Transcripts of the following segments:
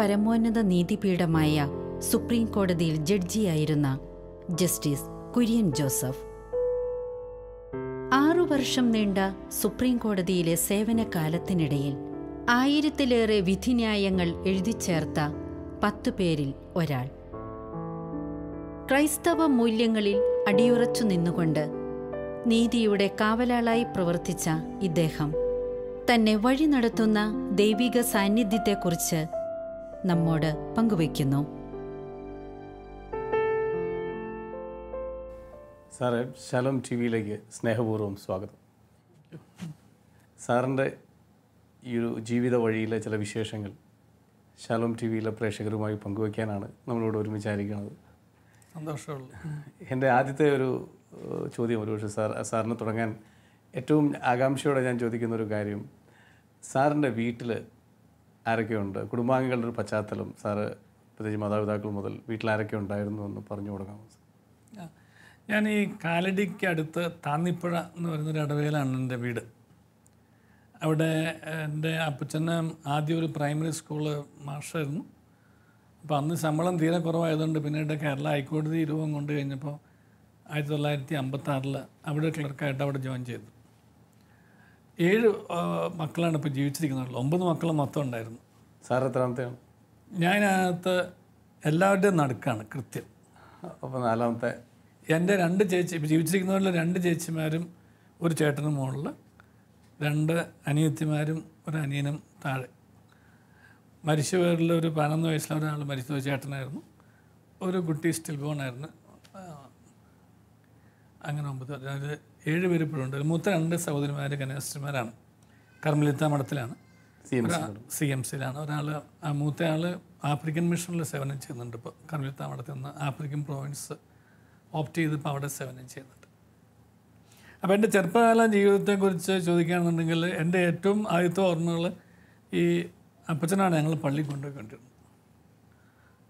പരമോന്നത നീതിപീഠമായ സുപ്രീം കോടതിയിൽ ജഡ്ജിയായിരുന്ന justice Kurian Joseph ആറു വർഷം നീണ്ട സുപ്രീം കോടതിയിലെ സേവനകാലത്തിനിടയിൽ ആയിരത്തിലേറെ വിധിന്യായങ്ങൾ എഴുതിച്ചേർത്ത പത്തു പേരിൽ ഒരാൾ ക്രൈസ്തവ മൂല്യങ്ങളിൽ അടിയുറച്ചു നിന്നുകൊണ്ട് നീതിയുടെ കാവലാളായി പ്രവർത്തിച്ച ഇദ്ദേഹം തന്നെ വഴി നടത്തുന്ന ദൈവിക സാന്നിധ്യത്തെക്കുറിച്ച് നമ്മോട് പങ്കുവയ്ക്കുന്നു സാറേ ശലം ടി വിയിലേക്ക് സ്നേഹപൂർവ്വം സ്വാഗതം സാറിൻ്റെ ഈ ഒരു ജീവിത വഴിയിലെ ചില വിശേഷങ്ങൾ ശലം ടി വിയിലെ പ്രേക്ഷകരുമായി പങ്കുവയ്ക്കാനാണ് നമ്മളോട് ഒരുമിച്ച് ആയിരിക്കുന്നത് സന്തോഷമുള്ളു എൻ്റെ ആദ്യത്തെ ഒരു ചോദ്യം ഒരു പക്ഷേ സാർ സാറിന് തുടങ്ങാൻ ഏറ്റവും ആകാംക്ഷയോടെ ഞാൻ ചോദിക്കുന്ന ഒരു കാര്യം സാറിൻ്റെ വീട്ടിൽ ആരൊക്കെയുണ്ട് കുടുംബാംഗങ്ങളുടെ ഒരു പശ്ചാത്തലം സാറ് പ്രത്യേകിച്ച് മാതാപിതാക്കൾ മുതൽ വീട്ടിൽ ആരൊക്കെ ഉണ്ടായിരുന്നു എന്ന് പറഞ്ഞു കൊടുക്കാമോ ഞാൻ ഈ കാലടിക്ക് അടുത്ത് താന്നിപ്പുഴ എന്ന് പറയുന്നൊരു ഇടവേലാണ് എൻ്റെ വീട് അവിടെ എൻ്റെ അപ്പച്ചന് ആദ്യം ഒരു പ്രൈമറി സ്കൂള് മാഷായിരുന്നു അപ്പോൾ അന്ന് ശമ്പളം തീരെ കുറവായതുകൊണ്ട് പിന്നീട് കേരള ഹൈക്കോടതി രൂപം കൊണ്ട് കഴിഞ്ഞപ്പോൾ ആയിരത്തി തൊള്ളായിരത്തി അമ്പത്താറിൽ അവിടെ ക്ലർക്കായിട്ട് അവിടെ ജോയിൻ ചെയ്തു ഏഴ് മക്കളാണ് ഇപ്പോൾ ജീവിച്ചിരിക്കുന്നത് ഒമ്പത് മക്കൾ മൊത്തം ഉണ്ടായിരുന്നു സാർ എത്രാമത്തെ ഞാനകത്ത് എല്ലാവരുടെയും നടുക്കാണ് കൃത്യം അപ്പോൾ നാലാമത്തെ എൻ്റെ രണ്ട് ചേച്ചി ഇപ്പോൾ ജീവിച്ചിരിക്കുന്നവരിൽ രണ്ട് ചേച്ചിമാരും ഒരു ചേട്ടനും മുകളിൽ രണ്ട് അനിയത്തിമാരും ഒരു അനിയനും താഴെ മരിച്ചവരിൽ ഒരു പതിനൊന്ന് വയസ്സിലെ ഒരാൾ മരിച്ചത് ചേട്ടനായിരുന്നു ഒരു കുട്ടി സ്റ്റിൽ ബോണായിരുന്നു അങ്ങനെ ഒമ്പത് അതായത് ഏഴ് പേര് ഇപ്പോഴുണ്ട് മൂത്ത രണ്ട് സഹോദരിമാർ കന്യാസ്ത്രീമാരാണ് കർമ്മലിത്ത മഠത്തിലാണ് സി എം സിയിലാണ് ഒരാൾ മൂത്തയാൾ ആഫ്രിക്കൻ മിഷനിൽ സേവനം ചെയ്യുന്നുണ്ട് ഇപ്പോൾ കർമ്മലിത്ത മഠത്തിൽ നിന്ന് ആഫ്രിക്കൻ പ്രൊവിൻസ് ഓപ്റ്റ് ചെയ്ത് ഇപ്പോൾ അവിടെ സേവനം ചെയ്യുന്നുണ്ട് അപ്പോൾ എൻ്റെ ചെറുപ്പകാല ജീവിതത്തെക്കുറിച്ച് ചോദിക്കുകയാണെന്നുണ്ടെങ്കിൽ എൻ്റെ ഏറ്റവും ആദ്യത്തെ ഓർമ്മകൾ ഈ അപ്പച്ചനാണ് ഞങ്ങൾ പള്ളി കൊണ്ടുപോയിക്കൊണ്ടിരുന്നത്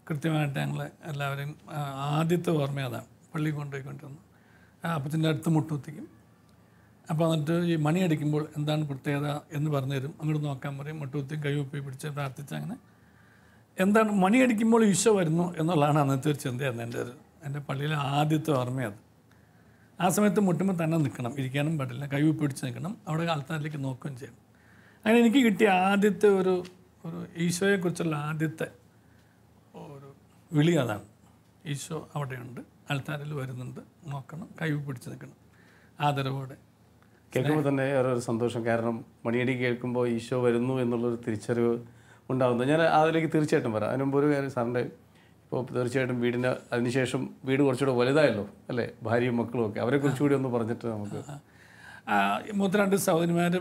കൃത്യമായിട്ട് ഞങ്ങൾ എല്ലാവരും ആദ്യത്തെ ഓർമ്മ അതാണ് പള്ളി കൊണ്ടുപോയിക്കൊണ്ടിരുന്നത് അപ്പത്തിൻ്റെ അടുത്ത് മുട്ടുത്തിക്കും അപ്പോൾ എന്നിട്ട് ഈ മണി അടിക്കുമ്പോൾ എന്താണ് പ്രത്യേകത എന്ന് പറഞ്ഞു തരും അങ്ങോട്ട് നോക്കാൻ പറയും മുട്ടുകുത്തി കൈവപ്പി പിടിച്ച് പ്രാർത്ഥിച്ച് അങ്ങനെ എന്താണ് മണി അടിക്കുമ്പോൾ ഈശോ വരുന്നു എന്നുള്ളതാണ് അന്നത്തെ ഒരു ചിന്തയായിരുന്നു എൻ്റെ ഒരു എൻ്റെ പള്ളിയിലെ ആദ്യത്തെ ഓർമ്മയത് ആ സമയത്ത് മുട്ടുമ്പോൾ തന്നെ നിൽക്കണം ഇരിക്കാനും പാടില്ല കൈവപ്പി പിടിച്ച് നിൽക്കണം അവിടെ ആൾക്കാരിലേക്ക് നോക്കുകയും ചെയ്യും അങ്ങനെ എനിക്ക് കിട്ടിയ ആദ്യത്തെ ഒരു ഒരു ഈശോയെക്കുറിച്ചുള്ള ആദ്യത്തെ ഒരു വിളി അതാണ് ഈശോ അവിടെയുണ്ട് ആൾക്കാരിൽ വരുന്നുണ്ട് നോക്കണം കൈ പിടിച്ച് നിൽക്കണം ആദരവോടെ കേൾക്കുമ്പോൾ തന്നെ ഒരു സന്തോഷം കാരണം മണിയടി കേൾക്കുമ്പോൾ ഈശോ വരുന്നു എന്നുള്ളൊരു തിരിച്ചറിവ് ഉണ്ടാകുന്നത് ഞാൻ അതിലേക്ക് തീർച്ചയായിട്ടും വരാം അതിനുമുമ്പ് ഒരു കാര്യം സാറിൻ്റെ ഇപ്പോൾ തീർച്ചയായിട്ടും വീടിന് അതിനുശേഷം വീട് കുറച്ചുകൂടെ വലുതായല്ലോ അല്ലേ ഭാര്യയും മക്കളും ഒക്കെ അവരെക്കുറിച്ച് കൂടി ഒന്ന് പറഞ്ഞിട്ട് നമുക്ക് മൂത്ത രണ്ട് സഹോദരിമാർ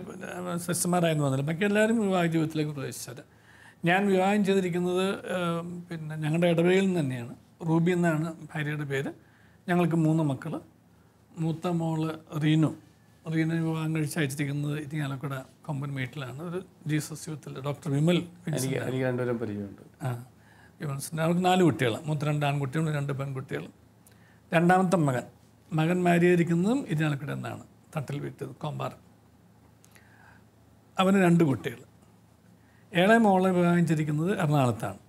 സിസ്റ്റർമാരായിരുന്നു വന്നില്ല ബാക്കി എല്ലാവരും വിവാഹ ജീവിതത്തിലേക്ക് പ്രവേശിച്ചത് ഞാൻ വിവാഹം ചെയ്തിരിക്കുന്നത് പിന്നെ ഞങ്ങളുടെ ഇടവകയിൽ നിന്ന് തന്നെയാണ് റൂബി എന്നാണ് ഭാര്യയുടെ പേര് ഞങ്ങൾക്ക് മൂന്ന് മക്കൾ മൂത്ത മോള് റീനു റീനു വിവാഹം കഴിച്ച് അയച്ചിരിക്കുന്നത് ഇരിങ്ങാലക്കുട കൊമ്പൻ മേട്ടിലാണ് ഒരു ജീസസ് യൂത്തിൽ ഡോക്ടർ വിമൽ പരിചയമുണ്ട് ആ വിമൽസിൻ്റെ അവർക്ക് നാല് കുട്ടികളാണ് മൂത്ത രണ്ട് ആൺകുട്ടികളും രണ്ട് പെൺകുട്ടികളും രണ്ടാമത്തെ മകൻ മകൻ മാരിയിരിക്കുന്നതും ഇരിങ്ങാലക്കുട എന്നാണ് തട്ടിൽ വീട്ടിൽ കൊമ്പാർ അവന് രണ്ട് കുട്ടികൾ ഏളെ മോളെ വിവാഹിച്ചിരിക്കുന്നത് എറണാകുളത്താണ്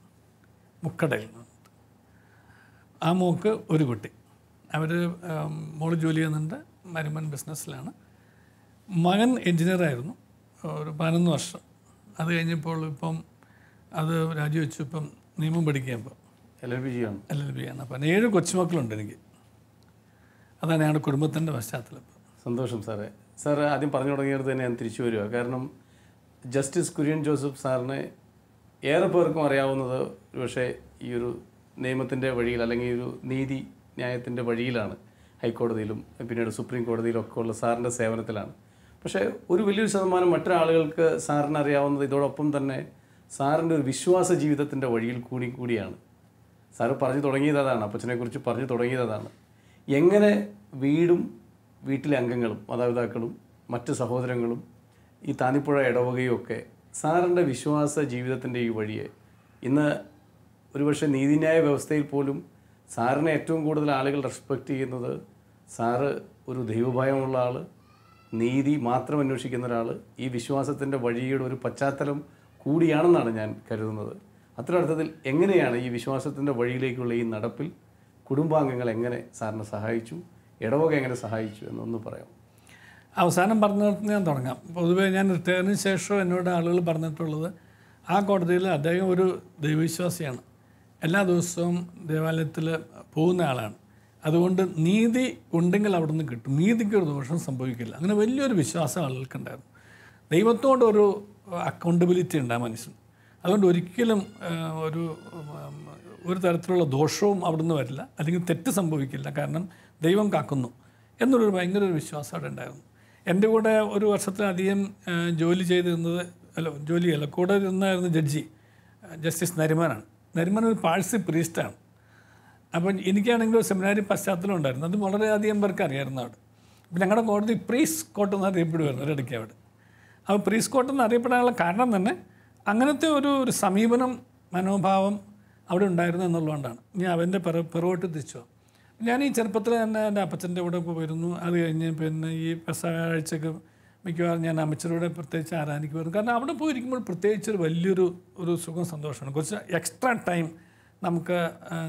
മുക്കടയിൽ ആ മോക്ക് ഒരു കുട്ടി അവർ മോള് ജോലി ചെയ്യുന്നുണ്ട് മരുമൻ ബിസിനസ്സിലാണ് മകൻ എൻജിനീയറായിരുന്നു ഒരു പതിനൊന്ന് വർഷം അത് കഴിഞ്ഞപ്പോൾ ഇപ്പം അത് രാജിവെച്ചു ഇപ്പം നിയമം പഠിക്കാൻ പോകും എൽ എൽ ബി ആണ് എൽ എൽ ബി ആണ് അപ്പം ഏഴ് കൊച്ചുമക്കളുണ്ട് എനിക്ക് അതാണ് ഞങ്ങളുടെ കുടുംബത്തിൻ്റെ പശ്ചാത്തലം സന്തോഷം സാറേ സാർ ആദ്യം പറഞ്ഞു തുടങ്ങിയത് തന്നെ ഞാൻ തിരിച്ചു വരിക കാരണം ജസ്റ്റിസ് കുര്യൻ ജോസഫ് സാറിനെ ഏറെ പേർക്കും അറിയാവുന്നത് പക്ഷേ ഈ ഒരു നിയമത്തിൻ്റെ വഴിയിൽ അല്ലെങ്കിൽ ഒരു നീതി ന്യായത്തിൻ്റെ വഴിയിലാണ് ഹൈക്കോടതിയിലും പിന്നീട് സുപ്രീം കോടതിയിലും ഒക്കെ ഉള്ള സാറിൻ്റെ സേവനത്തിലാണ് പക്ഷേ ഒരു വലിയൊരു ശതമാനം മറ്റൊരാളുകൾക്ക് സാറിന് അറിയാവുന്നത് ഇതോടൊപ്പം തന്നെ സാറിൻ്റെ ഒരു വിശ്വാസ ജീവിതത്തിൻ്റെ വഴിയിൽ കൂടി കൂടിയാണ് സാറ് പറഞ്ഞു തുടങ്ങിയത് അതാണ് അപ്പച്ചനെക്കുറിച്ച് പറഞ്ഞു തുടങ്ങിയത് അതാണ് എങ്ങനെ വീടും വീട്ടിലെ അംഗങ്ങളും മാതാപിതാക്കളും മറ്റ് സഹോദരങ്ങളും ഈ താനിപ്പുഴ ഇടവകയും ഒക്കെ സാറിൻ്റെ വിശ്വാസ ജീവിതത്തിൻ്റെ ഈ വഴിയെ ഇന്ന് ഒരുപക്ഷെ നീതിന്യായ വ്യവസ്ഥയിൽ പോലും സാറിനെ ഏറ്റവും കൂടുതൽ ആളുകൾ റെസ്പെക്റ്റ് ചെയ്യുന്നത് സാറ് ഒരു ദൈവഭയമുള്ള ആൾ നീതി മാത്രം അന്വേഷിക്കുന്ന ഒരാൾ ഈ വിശ്വാസത്തിൻ്റെ വഴിയുടെ ഒരു പശ്ചാത്തലം കൂടിയാണെന്നാണ് ഞാൻ കരുതുന്നത് അത്ര അർത്ഥത്തിൽ എങ്ങനെയാണ് ഈ വിശ്വാസത്തിൻ്റെ വഴിയിലേക്കുള്ള ഈ നടപ്പിൽ കുടുംബാംഗങ്ങൾ എങ്ങനെ സാറിനെ സഹായിച്ചു ഇടവക എങ്ങനെ സഹായിച്ചു എന്നൊന്ന് പറയാം അവസാനം പറഞ്ഞിടത്ത് ഞാൻ തുടങ്ങാം പൊതുവേ ഞാൻ റിട്ടയറിന് ശേഷം എന്നോട് ആളുകൾ പറഞ്ഞിട്ടുള്ളത് ആ കോടതിയിൽ അദ്ദേഹം ഒരു ദൈവവിശ്വാസിയാണ് എല്ലാ ദിവസവും ദേവാലയത്തിൽ പോകുന്ന ആളാണ് അതുകൊണ്ട് നീതി ഉണ്ടെങ്കിൽ അവിടെ നിന്ന് കിട്ടും നീതിക്ക് ഒരു ദോഷം സംഭവിക്കില്ല അങ്ങനെ വലിയൊരു വിശ്വാസം ആളുകൾക്കുണ്ടായിരുന്നു ഒരു അക്കൗണ്ടബിലിറ്റി ഉണ്ട് ആ മനുഷ്യൻ അതുകൊണ്ട് ഒരിക്കലും ഒരു ഒരു തരത്തിലുള്ള ദോഷവും അവിടെ നിന്ന് വരില്ല അല്ലെങ്കിൽ തെറ്റ് സംഭവിക്കില്ല കാരണം ദൈവം കാക്കുന്നു എന്നുള്ളൊരു ഭയങ്കര ഒരു വിശ്വാസം അവിടെ ഉണ്ടായിരുന്നു എൻ്റെ കൂടെ ഒരു വർഷത്തിലധികം ജോലി ചെയ്തിരുന്നത് അല്ല അല്ല കൂടെ ഇരുന്നായിരുന്നു ജഡ്ജി ജസ്റ്റിസ് നരിമാനാണ് നരിമൻ ഒരു പാഴ്സി പ്രീസ്റ്റാണ് അപ്പം എനിക്കാണെങ്കിൽ ഒരു സെമിനാരി പശ്ചാത്തലം ഉണ്ടായിരുന്നു അത് വളരെയധികം പേർക്ക് അറിയായിരുന്നു അവിടെ അപ്പം ഞങ്ങളുടെ കോടതി പ്രീസ് കോട്ട് എന്ന് അറിയപ്പെടുമായിരുന്നു ഒരിടയ്ക്ക് അവിടെ അപ്പോൾ പ്രീസ് കോട്ട് എന്ന് അറിയപ്പെടാനുള്ള കാരണം തന്നെ അങ്ങനത്തെ ഒരു ഒരു സമീപനം മനോഭാവം അവിടെ ഉണ്ടായിരുന്നു എന്നുള്ളതുകൊണ്ടാണ് ഞാൻ അവൻ്റെ പിറ പിറകോട്ട് തിരിച്ചു ഞാൻ ഈ ചെറുപ്പത്തിൽ തന്നെ എൻ്റെ അപ്പച്ചൻ്റെ കൂടെ പോയിരുന്നു അത് കഴിഞ്ഞ് പിന്നെ ഈ പെസാഴ്ചക്ക് മിക്കവാറും ഞാൻ അമിച്ചറോടെ പ്രത്യേകിച്ച് ആരാധിക്കുമായിരുന്നു കാരണം അവിടെ പോയിരിക്കുമ്പോൾ പ്രത്യേകിച്ച് ഒരു വലിയൊരു ഒരു സുഖം സന്തോഷമാണ് കുറച്ച് എക്സ്ട്രാ ടൈം നമുക്ക്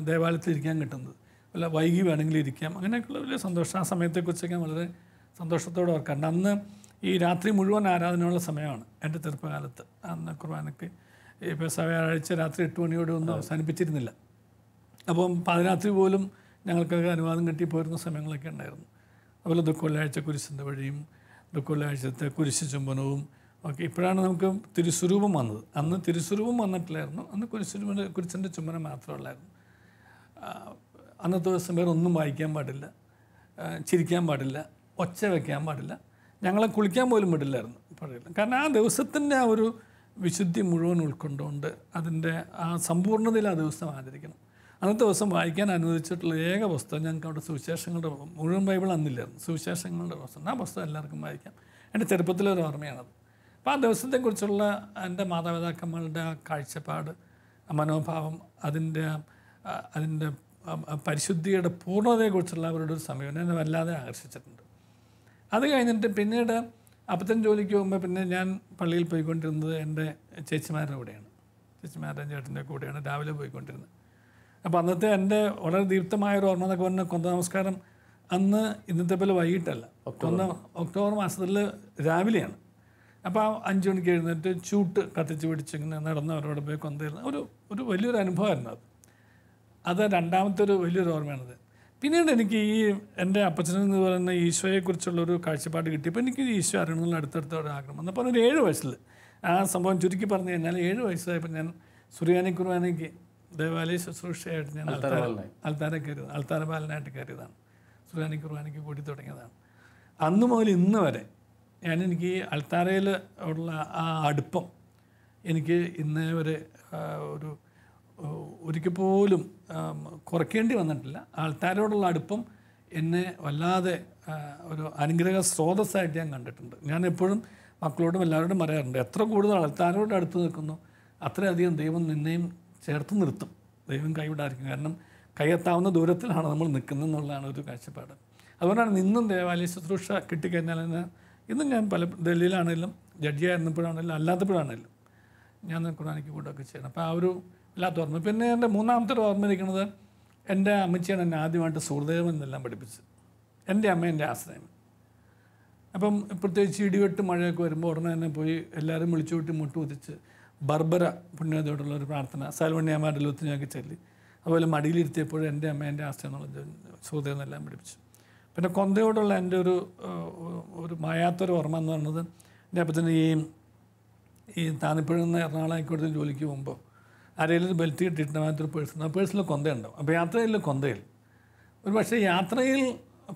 ദേവാലയത്തിൽ ഇരിക്കാൻ കിട്ടുന്നത് അല്ല വൈകി വേണമെങ്കിൽ ഇരിക്കാം അങ്ങനെയൊക്കെയുള്ള വലിയ സന്തോഷം ആ സമയത്തെക്കുറിച്ചൊക്കെ വളരെ സന്തോഷത്തോടെ ഓർക്കാറുണ്ട് അന്ന് ഈ രാത്രി മുഴുവൻ ആരാധനയുള്ള സമയമാണ് എൻ്റെ ചെറുപ്പകാലത്ത് അന്ന് ഈ ഇപ്പോൾ വ്യാഴാഴ്ച രാത്രി എട്ട് മണിയോടെ ഒന്നും അവസാനിപ്പിച്ചിരുന്നില്ല അപ്പം പാതിരാത്രി പോലും ഞങ്ങൾക്കൊക്കെ അനുവാദം കിട്ടി പോരുന്ന സമയങ്ങളൊക്കെ ഉണ്ടായിരുന്നു അതുപോലെ ദുഃഖവെള്ളിയാഴ്ച കുരിശിൻ്റെ വഴിയും ദുഃഖുലാഴ്ചത്തെ കുരിശ് ചുംബനവും ഒക്കെ ഇപ്പോഴാണ് നമുക്ക് തിരുസ്വരൂപം വന്നത് അന്ന് തിരുസ്വരൂപം വന്നിട്ടില്ലായിരുന്നു അന്ന് കുരിശുരുമ കുരിശിൻ്റെ ചുംബനം ഉള്ളായിരുന്നു അന്നത്തെ ദിവസം വേറെ ഒന്നും വായിക്കാൻ പാടില്ല ചിരിക്കാൻ പാടില്ല ഒച്ച വയ്ക്കാൻ പാടില്ല ഞങ്ങളെ കുളിക്കാൻ പോലും വിടില്ലായിരുന്നു പറയില്ല കാരണം ആ ദിവസത്തിൻ്റെ ആ ഒരു വിശുദ്ധി മുഴുവൻ ഉൾക്കൊണ്ടുകൊണ്ട് അതിൻ്റെ ആ സമ്പൂർണ്ണതയിൽ ആ ദിവസം ആചരിക്കണം അന്നത്തെ ദിവസം വായിക്കാൻ അനുവദിച്ചിട്ടുള്ള ഏക പുസ്തകം ഞങ്ങൾക്ക് അവിടെ സുവിശേഷങ്ങളുടെ മുഴുവൻ ബൈബിൾ അന്നില്ലായിരുന്നു സുവിശേഷങ്ങളുടെ പുസ്തകം ആ പുസ്തകം എല്ലാവർക്കും വായിക്കാം എൻ്റെ ചെറുപ്പത്തിലൊരു ഓർമ്മയാണത് അപ്പോൾ ആ ദിവസത്തെക്കുറിച്ചുള്ള എൻ്റെ മാതാപിതാക്കന്മാരുടെ ആ കാഴ്ചപ്പാട് മനോഭാവം അതിൻ്റെ അതിൻ്റെ പരിശുദ്ധിയുടെ പൂർണ്ണതയെക്കുറിച്ചുള്ള അവരുടെ ഒരു സമീപനം എന്നെ വല്ലാതെ ആകർഷിച്ചിട്ടുണ്ട് അത് കഴിഞ്ഞിട്ട് പിന്നീട് അപ്പത്തൻ ജോലിക്ക് പോകുമ്പോൾ പിന്നെ ഞാൻ പള്ളിയിൽ പോയിക്കൊണ്ടിരുന്നത് എൻ്റെ ചേച്ചിമാരുടെ കൂടെയാണ് ചേച്ചിമാരുടെ ചേട്ടൻ്റെ കൂടെയാണ് രാവിലെ പോയിക്കൊണ്ടിരുന്നത് അപ്പോൾ അന്നത്തെ എൻ്റെ വളരെ ദീപ്തമായ ഒരു ഓർമ്മ എന്നൊക്കെ പറഞ്ഞാൽ കൊന്ത നമസ്കാരം അന്ന് ഇന്നത്തെ പോലെ വൈകിട്ടല്ല കൊന്ത ഒക്ടോബർ മാസത്തിൽ രാവിലെയാണ് അപ്പോൾ ആ അഞ്ച് മണിക്ക് എഴുന്നേറ്റ് ചൂട്ട് കത്തിച്ച് പിടിച്ച് ഇങ്ങനെ അവരോട് പോയി കൊന്തയിരുന്നു ഒരു ഒരു വലിയൊരു അനുഭവമായിരുന്നു അത് അത് രണ്ടാമത്തെ ഒരു വലിയൊരു ഓർമ്മയാണത് പിന്നീട് എനിക്ക് ഈ എൻ്റെ അപ്പച്ചനിൽ നിന്ന് പറയുന്ന ഈശോയെക്കുറിച്ചുള്ളൊരു ഒരു കാഴ്ചപ്പാട് കിട്ടിയപ്പോൾ എനിക്ക് ഈശോ അറിയണമെന്നുള്ള അടുത്തടുത്ത ഒരു ആഗ്രഹം എന്ന് പറഞ്ഞാൽ ഒരു ഏഴ് വയസ്സിൽ ആ സംഭവം ചുരുക്കി പറഞ്ഞു കഴിഞ്ഞാൽ ഏഴ് വയസ്സായപ്പോൾ ഞാൻ സുറിയാനി കുർബാനയ്ക്ക് ദേവാലയ ശുശ്രൂഷയായിട്ട് ഞാൻ അൽത്താര കരുത അൽത്താര ബാലനായിട്ട് കയറിയതാണ് സുറാനി കുർബാനയ്ക്ക് കൂടി തുടങ്ങിയതാണ് അന്ന് മുതൽ ഇന്ന് വരെ ഞാൻ എനിക്ക് അൽത്താരയിൽ ഉള്ള ആ അടുപ്പം എനിക്ക് ഇന്നേ വരെ ഒരു ഒരിക്കൽ പോലും കുറയ്ക്കേണ്ടി വന്നിട്ടില്ല ആൾക്കാരോടുള്ള അടുപ്പം എന്നെ വല്ലാതെ ഒരു അനുഗ്രഹ സ്രോതസ്സായിട്ട് ഞാൻ കണ്ടിട്ടുണ്ട് ഞാൻ എപ്പോഴും മക്കളോടും എല്ലാവരോടും പറയാറുണ്ട് എത്ര കൂടുതൽ ആൾക്കാരോട് അടുത്ത് നിൽക്കുന്നു അത്രയധികം ദൈവം നിന്നെയും ചേർത്ത് നിർത്തും ദൈവം കൈവിടാതിരിക്കും കാരണം കയ്യെത്താവുന്ന ദൂരത്തിലാണ് നമ്മൾ നിൽക്കുന്നത് എന്നുള്ളതാണ് ഒരു കാഴ്ചപ്പാട് അതുകൊണ്ടാണ് ഇന്നും ദേവാലയ ശുശ്രൂഷ കിട്ടിക്കഴിഞ്ഞാൽ തന്നെ ഇന്നും ഞാൻ പല ഡൽഹിയിലാണെങ്കിലും ജഡ്ജിയായിരുന്നപ്പോഴാണെങ്കിലും അല്ലാത്തപ്പോഴാണെങ്കിലും ഞാൻ ഖുർആാനിക്ക് കൂടൊക്കെ ചെയ്യണം അപ്പോൾ ആ ഒരു വല്ലാത്ത ഓർമ്മ പിന്നെ എൻ്റെ മൂന്നാമത്തെ ഒരു ഓർമ്മ ഇരിക്കുന്നത് എൻ്റെ അമ്മച്ചിയാണ് എന്നെ ആദ്യമായിട്ട് സുഹൃദേവം എന്നെല്ലാം പഠിപ്പിച്ചത് എൻ്റെ അമ്മ എൻ്റെ ആശ്രയം അപ്പം പ്രത്യേകിച്ച് ഇടിവെട്ട് മഴയൊക്കെ വരുമ്പോൾ ഉടനെ തന്നെ പോയി എല്ലാവരും വിളിച്ചു വിട്ട് മുട്ട് കുതിച്ച് ബർബര പുണ്യതയോടുള്ള ഒരു പ്രാർത്ഥന സാൽവണ്യാമാരുടെ ലൂത്തിനൊക്കെ ചൊല്ലി അതുപോലെ മടിയിലിരുത്തിയപ്പോൾ എൻ്റെ അമ്മ എൻ്റെ ആസ്ഥ എന്നുള്ള സുഹൃത്തുക്കളെല്ലാം പിടിപ്പിച്ചു പിന്നെ കൊന്തയോടുള്ള എൻ്റെ ഒരു ഒരു മായാത്തൊരു ഓർമ്മ എന്ന് പറയുന്നത് എൻ്റെ അപ്പത്തിന് ഈ ഈ താന്നിപ്പുഴയിൽ നിന്ന് എറണാകുളം ആയിക്കോട്ടെ ജോലിക്ക് പോകുമ്പോൾ ആരെങ്കിലും ബെൽറ്റ് ഒരു പേഴ്സൺ ആ പേഴ്സണിൽ കൊന്തയുണ്ടാവും അപ്പോൾ യാത്രയിൽ കൊന്തയിൽ ഒരു പക്ഷേ യാത്രയിൽ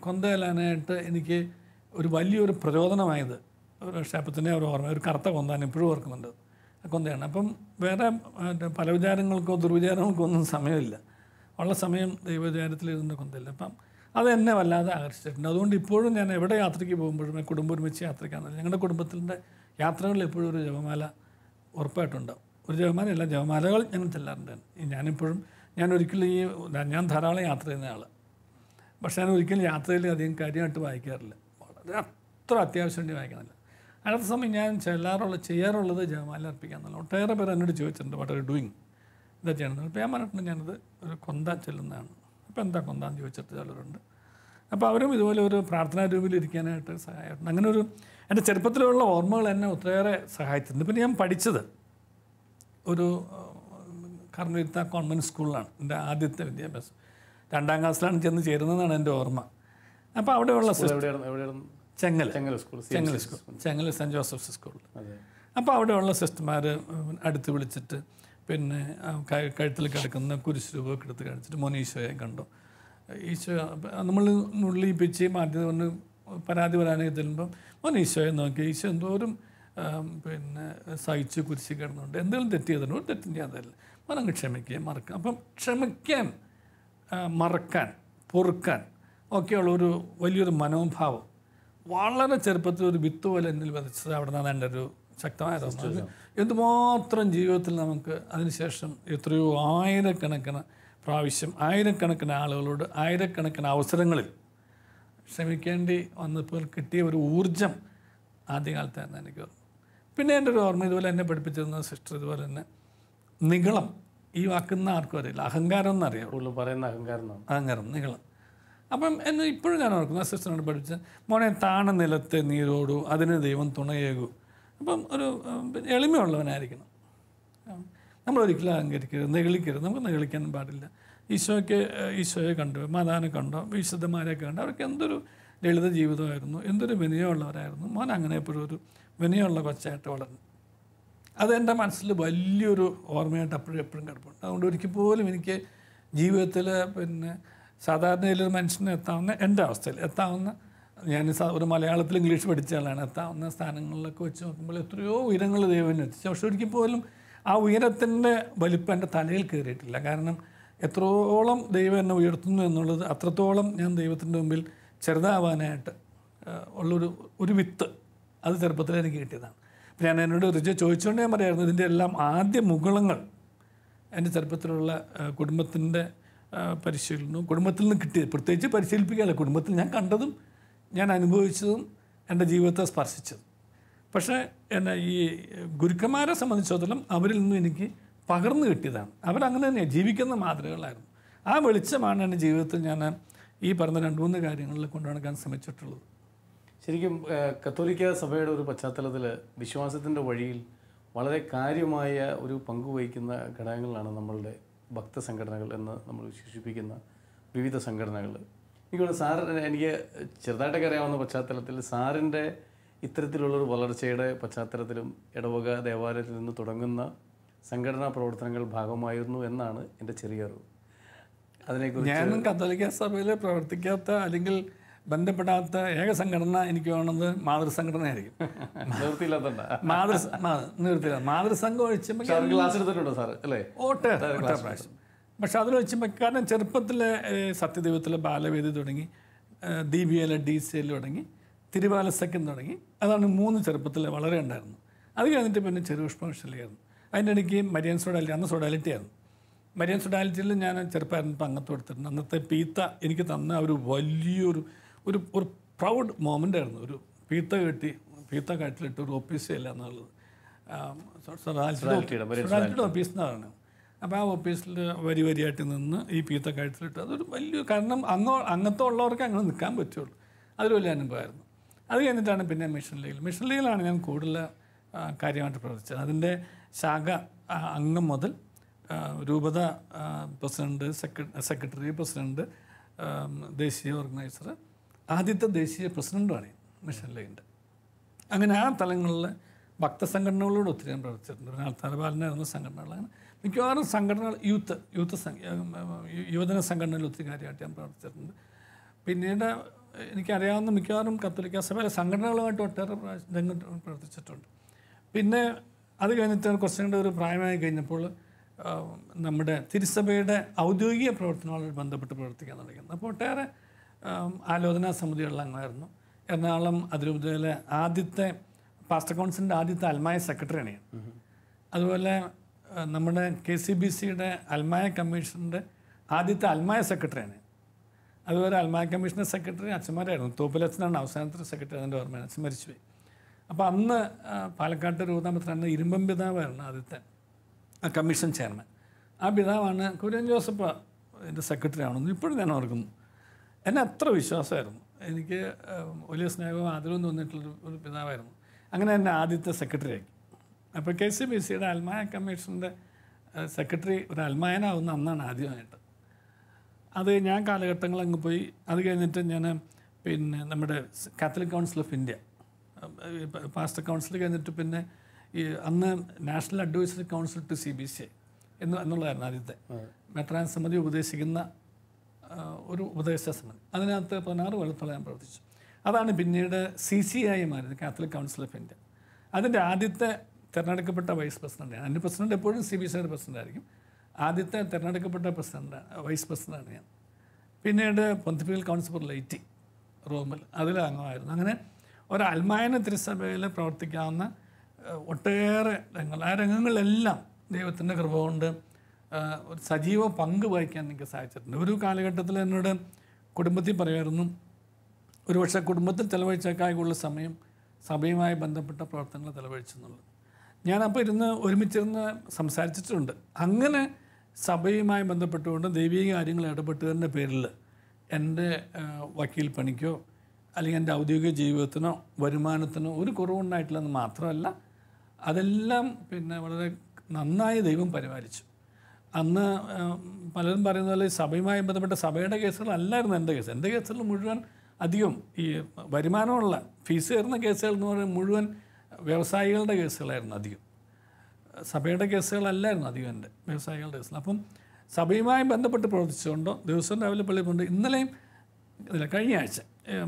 കൊന്തയിലാനായിട്ട് എനിക്ക് ഒരു വലിയൊരു പ്രചോദനമായത് ഒരു പക്ഷേ അപ്പത്തിനെ ഒരു ഓർമ്മ ഒരു കറുത്ത കൊന്താൻ ഇപ്പോഴും ഓർക്കുന്നുണ്ട് കൊന്തയാണ് അപ്പം വേറെ പല വിചാരങ്ങൾക്കോ ദുർവിചാരങ്ങൾക്കോ ഒന്നും സമയമില്ല ഉള്ള സമയം ദൈവവിചാരത്തിൽ ഇരുന്ന് കൊന്തയില്ല അപ്പം അത് എന്നെ വല്ലാതെ ആകർഷിച്ചിട്ടുണ്ട് അതുകൊണ്ട് ഇപ്പോഴും ഞാൻ എവിടെ യാത്രയ്ക്ക് പോകുമ്പോഴും കുടുംബം ഒരുമിച്ച് യാത്രയ്ക്കാണെങ്കിലും ഞങ്ങളുടെ കുടുംബത്തിൻ്റെ യാത്രകളിൽ എപ്പോഴും ഒരു ജപമാല ഉറപ്പായിട്ടുണ്ടാവും ഒരു ജപമാല അല്ല ജപമാലകൾ ഞങ്ങൾ ചെല്ലാറുണ്ട് ഞാനിപ്പോഴും ഞാൻ ഒരിക്കലും ഈ ഞാൻ ധാരാളം യാത്ര ചെയ്യുന്ന ആൾ പക്ഷേ ഞാൻ ഒരിക്കലും യാത്രയിൽ അധികം കാര്യമായിട്ട് വായിക്കാറില്ല വളരെ അത്ര അത്യാവശ്യം വേണ്ടി വായിക്കണമല്ലോ അടുത്ത സമയം ഞാൻ ചെല്ലാറുള്ള ചെയ്യാറുള്ളത് ജാമാല അർപ്പിക്കാൻ എന്നല്ല ഒട്ടേറെ പേർ എന്നോട് ചോദിച്ചിട്ടുണ്ട് വാട്ട് ആർ ഡൂയിങ് എന്താ ചെയ്യണം അപ്പോൾ ഞാൻ പറഞ്ഞിട്ടുണ്ട് ഞാനത് ഒരു കൊന്ത ചെല്ലുന്നതാണ് അപ്പോൾ എന്താ കൊന്താന്ന് ചോദിച്ചിട്ട് ചിലരുണ്ട് അപ്പോൾ അവരും ഇതുപോലെ ഒരു പ്രാർത്ഥനാ ഇരിക്കാനായിട്ട് സഹായമായിട്ടുണ്ട് അങ്ങനെ ഒരു എൻ്റെ ചെറുപ്പത്തിലുള്ള ഓർമ്മകൾ എന്നെ ഒത്തിരിയേറെ സഹായിച്ചിട്ടുണ്ട് പിന്നെ ഞാൻ പഠിച്ചത് ഒരു കർമ്മയുക്ത കോൺവെൻറ്റ് സ്കൂളിലാണ് എൻ്റെ ആദ്യത്തെ വിദ്യാഭ്യാസം രണ്ടാം ക്ലാസ്സിലാണ് ചെന്ന് ചേരുന്നതെന്നാണ് എൻ്റെ ഓർമ്മ അപ്പോൾ അവിടെയുള്ള Chengala Chengal school Chengal school saint Joseph's school അപ്പോൾ അവിടെയുള്ള സിസ്റ്റർമാർ അടുത്ത് വിളിച്ചിട്ട് പിന്നെ കഴുത്തിൽ കിടക്കുന്ന കുരിശ് രൂപമൊക്കെ എടുത്ത് കാണിച്ചിട്ട് മോൻ ഈശോയെ കണ്ടു ഈശോ നമ്മൾ മുള്ളിപ്പിച്ച് മാറ്റി കൊണ്ട് പരാതി വരാനൊക്കെ ചെല്ലുമ്പം മോൻ ഈശോയെ നോക്കി ഈശോ എന്തോരം പിന്നെ സഹിച്ച് കുരിശ് കിടന്നുണ്ട് എന്തെങ്കിലും തെറ്റ് ചെയ്തിട്ടുണ്ട് ഒരു തെറ്റിൻ്റെ അതല്ല ക്ഷമിക്കുകയും അപ്പം ക്ഷമിക്കാൻ മറക്കാൻ പൊറുക്കാൻ ഒക്കെയുള്ള ഒരു വലിയൊരു മനോഭാവം വളരെ ചെറുപ്പത്തിൽ ഒരു വിത്ത് പോലെ എന്നിൽ വധിച്ചത് അവിടെ നിന്നാണ് എൻ്റെ ഒരു ശക്തമായ തോന്നുന്നത് എന്തുമാത്രം ജീവിതത്തിൽ നമുക്ക് അതിനുശേഷം എത്രയോ ആയിരക്കണക്കിന് പ്രാവശ്യം ആയിരക്കണക്കിന് ആളുകളോട് ആയിരക്കണക്കിന് അവസരങ്ങളിൽ ശ്രമിക്കേണ്ടി വന്നപ്പോൾ കിട്ടിയ ഒരു ഊർജം ആദ്യകാലത്തായിരുന്നു എനിക്ക് പിന്നെ എൻ്റെ ഒരു ഓർമ്മ ഇതുപോലെ എന്നെ പഠിപ്പിച്ചിരുന്ന സിസ്റ്റർ ഇതുപോലെ തന്നെ നികളം ഈ വാക്കുന്ന ആർക്കും അറിയില്ല അഹങ്കാരം എന്നറിയാം പറയുന്ന അഹങ്കാരം അഹങ്കാരം നികളം അപ്പം എന്ന് ഇപ്പോഴും ഞാൻ ഓർക്കുന്നു സിസ്റ്ററിനോട് പഠിച്ച് മോനെ താണ നിലത്തെ നീരോടു അതിന് ദൈവം തുണയേകൂ അപ്പം ഒരു എളിമയുള്ളവനായിരിക്കണം ഒരിക്കലും അഹങ്കരിക്കരുത് നികളിക്കരുത് നമുക്ക് നെഗളിക്കാനും പാടില്ല ഈശോയ്ക്ക് ഈശോയെ കണ്ടു മാതാവിനെ കണ്ടോ വിശുദ്ധന്മാരെയൊക്കെ കണ്ടോ അവർക്ക് എന്തൊരു ലളിത ജീവിതമായിരുന്നു എന്തൊരു വിനയമുള്ളവരായിരുന്നു മോൻ അങ്ങനെ എപ്പോഴും ഒരു വിനയമുള്ള കൊച്ചായിട്ട് വളർന്നു അതെൻ്റെ മനസ്സിൽ വലിയൊരു ഓർമ്മയായിട്ട് അപ്പോഴും എപ്പോഴും കിടപ്പുണ്ട് അതുകൊണ്ട് ഒരിക്കൽ പോലും എനിക്ക് ജീവിതത്തിൽ പിന്നെ സാധാരണ ഒരു മനുഷ്യന് എത്താവുന്ന എൻ്റെ അവസ്ഥയിൽ എത്താവുന്ന ഞാൻ ഒരു മലയാളത്തിൽ ഇംഗ്ലീഷ് പഠിച്ച ആളാണ് എത്താവുന്ന സ്ഥാനങ്ങളിലൊക്കെ വെച്ച് നോക്കുമ്പോൾ എത്രയോ ഉയരങ്ങൾ ദൈവം എത്തിച്ചു പക്ഷെ ഒരിക്കൽ പോലും ആ ഉയരത്തിൻ്റെ വലിപ്പം എൻ്റെ തലയിൽ കയറിയിട്ടില്ല കാരണം എത്രത്തോളം ദൈവം എന്നെ ഉയർത്തുന്നു എന്നുള്ളത് അത്രത്തോളം ഞാൻ ദൈവത്തിൻ്റെ മുമ്പിൽ ചെറുതാവാനായിട്ട് ഉള്ളൊരു ഒരു വിത്ത് അത് ചെറുപ്പത്തിൽ എനിക്ക് കിട്ടിയതാണ് ഞാൻ എന്നോട് റിജ ചോദിച്ചുകൊണ്ട് ഞാൻ പറയായിരുന്നു ഇതിൻ്റെ എല്ലാം ആദ്യ മുകളങ്ങൾ എൻ്റെ ചെറുപ്പത്തിലുള്ള കുടുംബത്തിൻ്റെ പരിശീലനവും കുടുംബത്തിൽ നിന്ന് കിട്ടിയത് പ്രത്യേകിച്ച് പരിശീലിപ്പിക്കാനുള്ള കുടുംബത്തിൽ ഞാൻ കണ്ടതും ഞാൻ അനുഭവിച്ചതും എൻ്റെ ജീവിതത്തെ സ്പർശിച്ചത് പക്ഷേ എന്നെ ഈ ഗുരുക്കന്മാരെ സംബന്ധിച്ചിടത്തോളം അവരിൽ നിന്നും എനിക്ക് പകർന്നു കിട്ടിയതാണ് അവരങ്ങനെ തന്നെയാണ് ജീവിക്കുന്ന മാതൃകകളായിരുന്നു ആ വെളിച്ചമാണ് എൻ്റെ ജീവിതത്തിൽ ഞാൻ ഈ പറഞ്ഞ രണ്ട് മൂന്ന് കാര്യങ്ങളിൽ കൊണ്ടുനടക്കാൻ ശ്രമിച്ചിട്ടുള്ളത് ശരിക്കും കത്തോലിക്ക സഭയുടെ ഒരു പശ്ചാത്തലത്തിൽ വിശ്വാസത്തിൻ്റെ വഴിയിൽ വളരെ കാര്യമായ ഒരു പങ്കുവഹിക്കുന്ന ഘടകങ്ങളാണ് നമ്മളുടെ ഭക്ത സംഘടനകൾ എന്ന് നമ്മൾ വിശേഷിപ്പിക്കുന്ന വിവിധ സംഘടനകൾ എനിക്കുള്ള സാർ എനിക്ക് ചെറുതായിട്ടൊക്കെ അറിയാവുന്ന പശ്ചാത്തലത്തിൽ സാറിൻ്റെ ഇത്തരത്തിലുള്ളൊരു വളർച്ചയുടെ പശ്ചാത്തലത്തിലും ഇടവക ദേവാലയത്തിൽ നിന്ന് തുടങ്ങുന്ന സംഘടനാ പ്രവർത്തനങ്ങൾ ഭാഗമായിരുന്നു എന്നാണ് എൻ്റെ ചെറിയ അറിവ് അതിനെക്കുറിച്ച് ഞാനും കത്തോലിക്ക സഭയിൽ പ്രവർത്തിക്കാത്ത അല്ലെങ്കിൽ ബന്ധപ്പെടാത്ത ഏക സംഘടന എനിക്ക് വേണമെന്ന് മാതൃസംഘടനയായിരിക്കും മാതൃ നിർത്തില്ല മാതൃസംഘം ഒഴിച്ചുമ്പോൾ പക്ഷെ അതിൽ വെച്ചുമ്പോൾ കാരണം ചെറുപ്പത്തിലെ സത്യദൈവത്തിലെ ബാലവേദി തുടങ്ങി D B L D C L തുടങ്ങി തിരുവാല സെക്കൻഡ് തുടങ്ങി അതാണ് മൂന്ന് ചെറുപ്പത്തിൽ വളരെ ഉണ്ടായിരുന്നു അത് കഴിഞ്ഞിട്ട് പിന്നെ ചെറുപുഷ്പം വിഷയിലായിരുന്നു അതിൻ്റെ ഇടയ്ക്ക് മരിയൻ സൊഡാലിറ്റി അന്ന് സൊഡാലിറ്റി ആയിരുന്നു മരിയൻ സൊഡാലിറ്റിയിൽ ഞാൻ ചെറുപ്പമായിരുന്നപ്പോൾ അംഗത്വം എടുത്തിരുന്നു അന്നത്തെ പീത്ത എനിക്ക് തന്ന ഒരു വലിയൊരു ഒരു ഒരു പ്രൗഡ് മോമെൻ്റ് ആയിരുന്നു ഒരു പീത്ത കെട്ടി പീത്ത കാട്ടിലിട്ട് ഒരു ഒപ്പീസിയല്ല എന്നുള്ളത് ഓഫീസ് എന്നാണ് അപ്പോൾ ആ ഓഫീസിൽ വരി വരിയായിട്ട് നിന്ന് ഈ പീത്ത കാട്ടിലിട്ട് അതൊരു വലിയ കാരണം അങ്ങനത്തെ ഉള്ളവർക്ക് അങ്ങനെ നിൽക്കാൻ പറ്റുള്ളൂ അതൊരു വലിയ അനുഭവമായിരുന്നു അത് കഴിഞ്ഞിട്ടാണ് പിന്നെ മിഷൻ ലീഗിൽ മിഷൻ ലീഗിലാണ് ഞാൻ കൂടുതൽ കാര്യമായിട്ട് പ്രവർത്തിച്ചത് അതിൻ്റെ ശാഖ അംഗം മുതൽ രൂപത പ്രസിഡൻറ്റ് സെക്രട്ടറി പ്രസിഡൻറ്റ് ദേശീയ ഓർഗനൈസർ ആദ്യത്തെ ദേശീയ പ്രസിഡൻ്റുമാണ് മിഷൻ ലൈൻ്റെ അങ്ങനെ ആ തലങ്ങളിൽ ഭക്തസംഘടനകളോട് ഒത്തിരി ഞാൻ പ്രവർത്തിച്ചിട്ടുണ്ട് പിന്നെ ആൾത്താരപാലനായിരുന്ന സംഘടനകൾ അങ്ങനെ മിക്കവാറും സംഘടനകൾ യൂത്ത് യൂത്ത് യുവജന സംഘടനയിൽ ഒത്തിരി കാര്യമായിട്ട് ഞാൻ പ്രവർത്തിച്ചിട്ടുണ്ട് പിന്നീട് എനിക്കറിയാവുന്ന മിക്കവാറും കത്തോലിക്ക സഭയിലെ സംഘടനകളുമായിട്ട് ഒട്ടേറെ രംഗത്ത് പ്രവർത്തിച്ചിട്ടുണ്ട് പിന്നെ അത് കഴിഞ്ഞിട്ട് കുറച്ചും കൂടെ ഒരു പ്രായമായി കഴിഞ്ഞപ്പോൾ നമ്മുടെ തിരുസഭയുടെ ഔദ്യോഗിക പ്രവർത്തനങ്ങളുമായി ബന്ധപ്പെട്ട് പ്രവർത്തിക്കാൻ തുടങ്ങിയത് അപ്പോൾ ഒട്ടേറെ ആലോചനാ സമിതിയുള്ള അംഗമായിരുന്നു എറണാകുളം അതിരൂപതയിലെ ആദ്യത്തെ പാസ്റ്റർ കൗൺസിലിൻ്റെ ആദ്യത്തെ അൽമായ സെക്രട്ടറിയാണ് ഞാൻ അതുപോലെ നമ്മുടെ കെ സി ബി സിയുടെ അൽമായ കമ്മീഷൻ്റെ ആദ്യത്തെ അൽമായ സെക്രട്ടറിയാണ് അതുപോലെ അൽമായ കമ്മീഷൻ്റെ സെക്രട്ടറി അച്ഛന്മാരായിരുന്നു തോപ്പിലച്ഛനാണ് അവസാനത്തെ സെക്രട്ടറി അതിൻ്റെ ഓർമ്മയാണ് അച്ഛൻ മരിച്ചുപോയി അപ്പോൾ അന്ന് പാലക്കാട്ട് അന്ന് ഇരുമ്പം പിതാവായിരുന്നു ആദ്യത്തെ ആ കമ്മീഷൻ ചെയർമാൻ ആ പിതാവാണ് കുര്യൻ ജോസഫ് എൻ്റെ സെക്രട്ടറി ആണെന്ന് ഇപ്പോഴും ഞാൻ ഓർക്കുന്നു എന്നെ അത്ര വിശ്വാസമായിരുന്നു എനിക്ക് വലിയ സ്നേഹവും ആദരവും തോന്നിയിട്ടുള്ള ഒരു പിതാവായിരുന്നു അങ്ങനെ എൻ്റെ ആദ്യത്തെ സെക്രട്ടറിയാക്കി അപ്പോൾ കെ സി ബി സിയുടെ അൽമായ കമ്മീഷൻ്റെ സെക്രട്ടറി ഒരു അൽമായനാവുന്ന അന്നാണ് ആദ്യമായിട്ട് അത് ഞാൻ കാലഘട്ടങ്ങൾ അങ്ങ് പോയി അത് കഴിഞ്ഞിട്ട് ഞാൻ പിന്നെ നമ്മുടെ Catholic council of India pastoral council കഴിഞ്ഞിട്ട് പിന്നെ ഈ അന്ന് national advisory council to C B C എന്ന് എന്നുള്ളതായിരുന്നു ആദ്യത്തെ മെട്രാൻ സമിതി ഉപദേശിക്കുന്ന ഒരു ഉപദേശത്തിന് അതിനകത്ത് പതിനാറ് കൊല്ലത്തോളം ഞാൻ പ്രവർത്തിച്ചു അതാണ് പിന്നീട് സി സി ഐ മാറിയത് കാത്തലിക് കൗൺസിൽ ഓഫ് ഇന്ത്യ അതിൻ്റെ ആദ്യത്തെ തിരഞ്ഞെടുക്കപ്പെട്ട വൈസ് പ്രസിഡൻ്റാണ് എൻ്റെ പ്രസിഡന്റ് എപ്പോഴും സി ബി സിയുടെ പ്രസിഡൻ്റ് ആയിരിക്കും ആദ്യത്തെ തിരഞ്ഞെടുക്കപ്പെട്ട പ്രസിഡന്റ് വൈസ് പ്രസിഡൻ്റാണ് ഞാൻ പിന്നീട് പൊന്തിപ്പിക്കൽ കൗൺസിൽ ഫോർ ലൈറ്റി റോമിൽ അതിൽ അംഗമായിരുന്നു അങ്ങനെ ഒരു തിരുസഭയിൽ പ്രവർത്തിക്കാവുന്ന ഒട്ടേറെ രംഗങ്ങൾ ആ രംഗങ്ങളിലെല്ലാം ദൈവത്തിൻ്റെ കൃപ കൊണ്ട് ഒരു സജീവ പങ്ക് വഹിക്കാൻ എനിക്ക് സാധിച്ചിട്ടുണ്ട് ഒരു കാലഘട്ടത്തിൽ എന്നോട് കുടുംബത്തിൽ പറയുമായിരുന്നു ഒരുപക്ഷെ കുടുംബത്തിൽ ചിലവഴിച്ചേക്കാൾ സമയം സഭയുമായി ബന്ധപ്പെട്ട പ്രവർത്തനങ്ങൾ ചിലവഴിച്ചെന്നുള്ളത് ഞാനപ്പോൾ ഇരുന്ന് ഒരുമിച്ചിരുന്ന് സംസാരിച്ചിട്ടുണ്ട് അങ്ങനെ സഭയുമായി ബന്ധപ്പെട്ടുകൊണ്ട് ദൈവിക കാര്യങ്ങൾ ഇടപെട്ടതിൻ്റെ പേരിൽ എൻ്റെ വക്കീൽ പണിക്കോ അല്ലെങ്കിൽ എൻ്റെ ഔദ്യോഗിക ജീവിതത്തിനോ വരുമാനത്തിനോ ഒരു കുറവുണ്ടായിട്ടില്ലെന്ന് മാത്രമല്ല അതെല്ലാം പിന്നെ വളരെ നന്നായി ദൈവം പരിപാലിച്ചു അന്ന് പലരും പറയുന്ന പോലെ സഭയുമായി ബന്ധപ്പെട്ട സഭയുടെ കേസുകളല്ലായിരുന്നു എൻ്റെ കേസ് എൻ്റെ കേസുകൾ മുഴുവൻ അധികം ഈ വരുമാനമുള്ള ഫീസ് കയറുന്ന കേസുകൾ എന്ന് പറയുന്നത് മുഴുവൻ വ്യവസായികളുടെ കേസുകളായിരുന്നു അധികം സഭയുടെ കേസുകളല്ലായിരുന്നു അധികം എൻ്റെ വ്യവസായികളുടെ കേസുകൾ അപ്പം സഭയുമായി ബന്ധപ്പെട്ട് പ്രവർത്തിച്ചുകൊണ്ടോ ദിവസവും രാവിലെ പള്ളിയിൽ പോകുന്നുണ്ട് ഇന്നലെയും ഇല്ല കഴിഞ്ഞ ആഴ്ച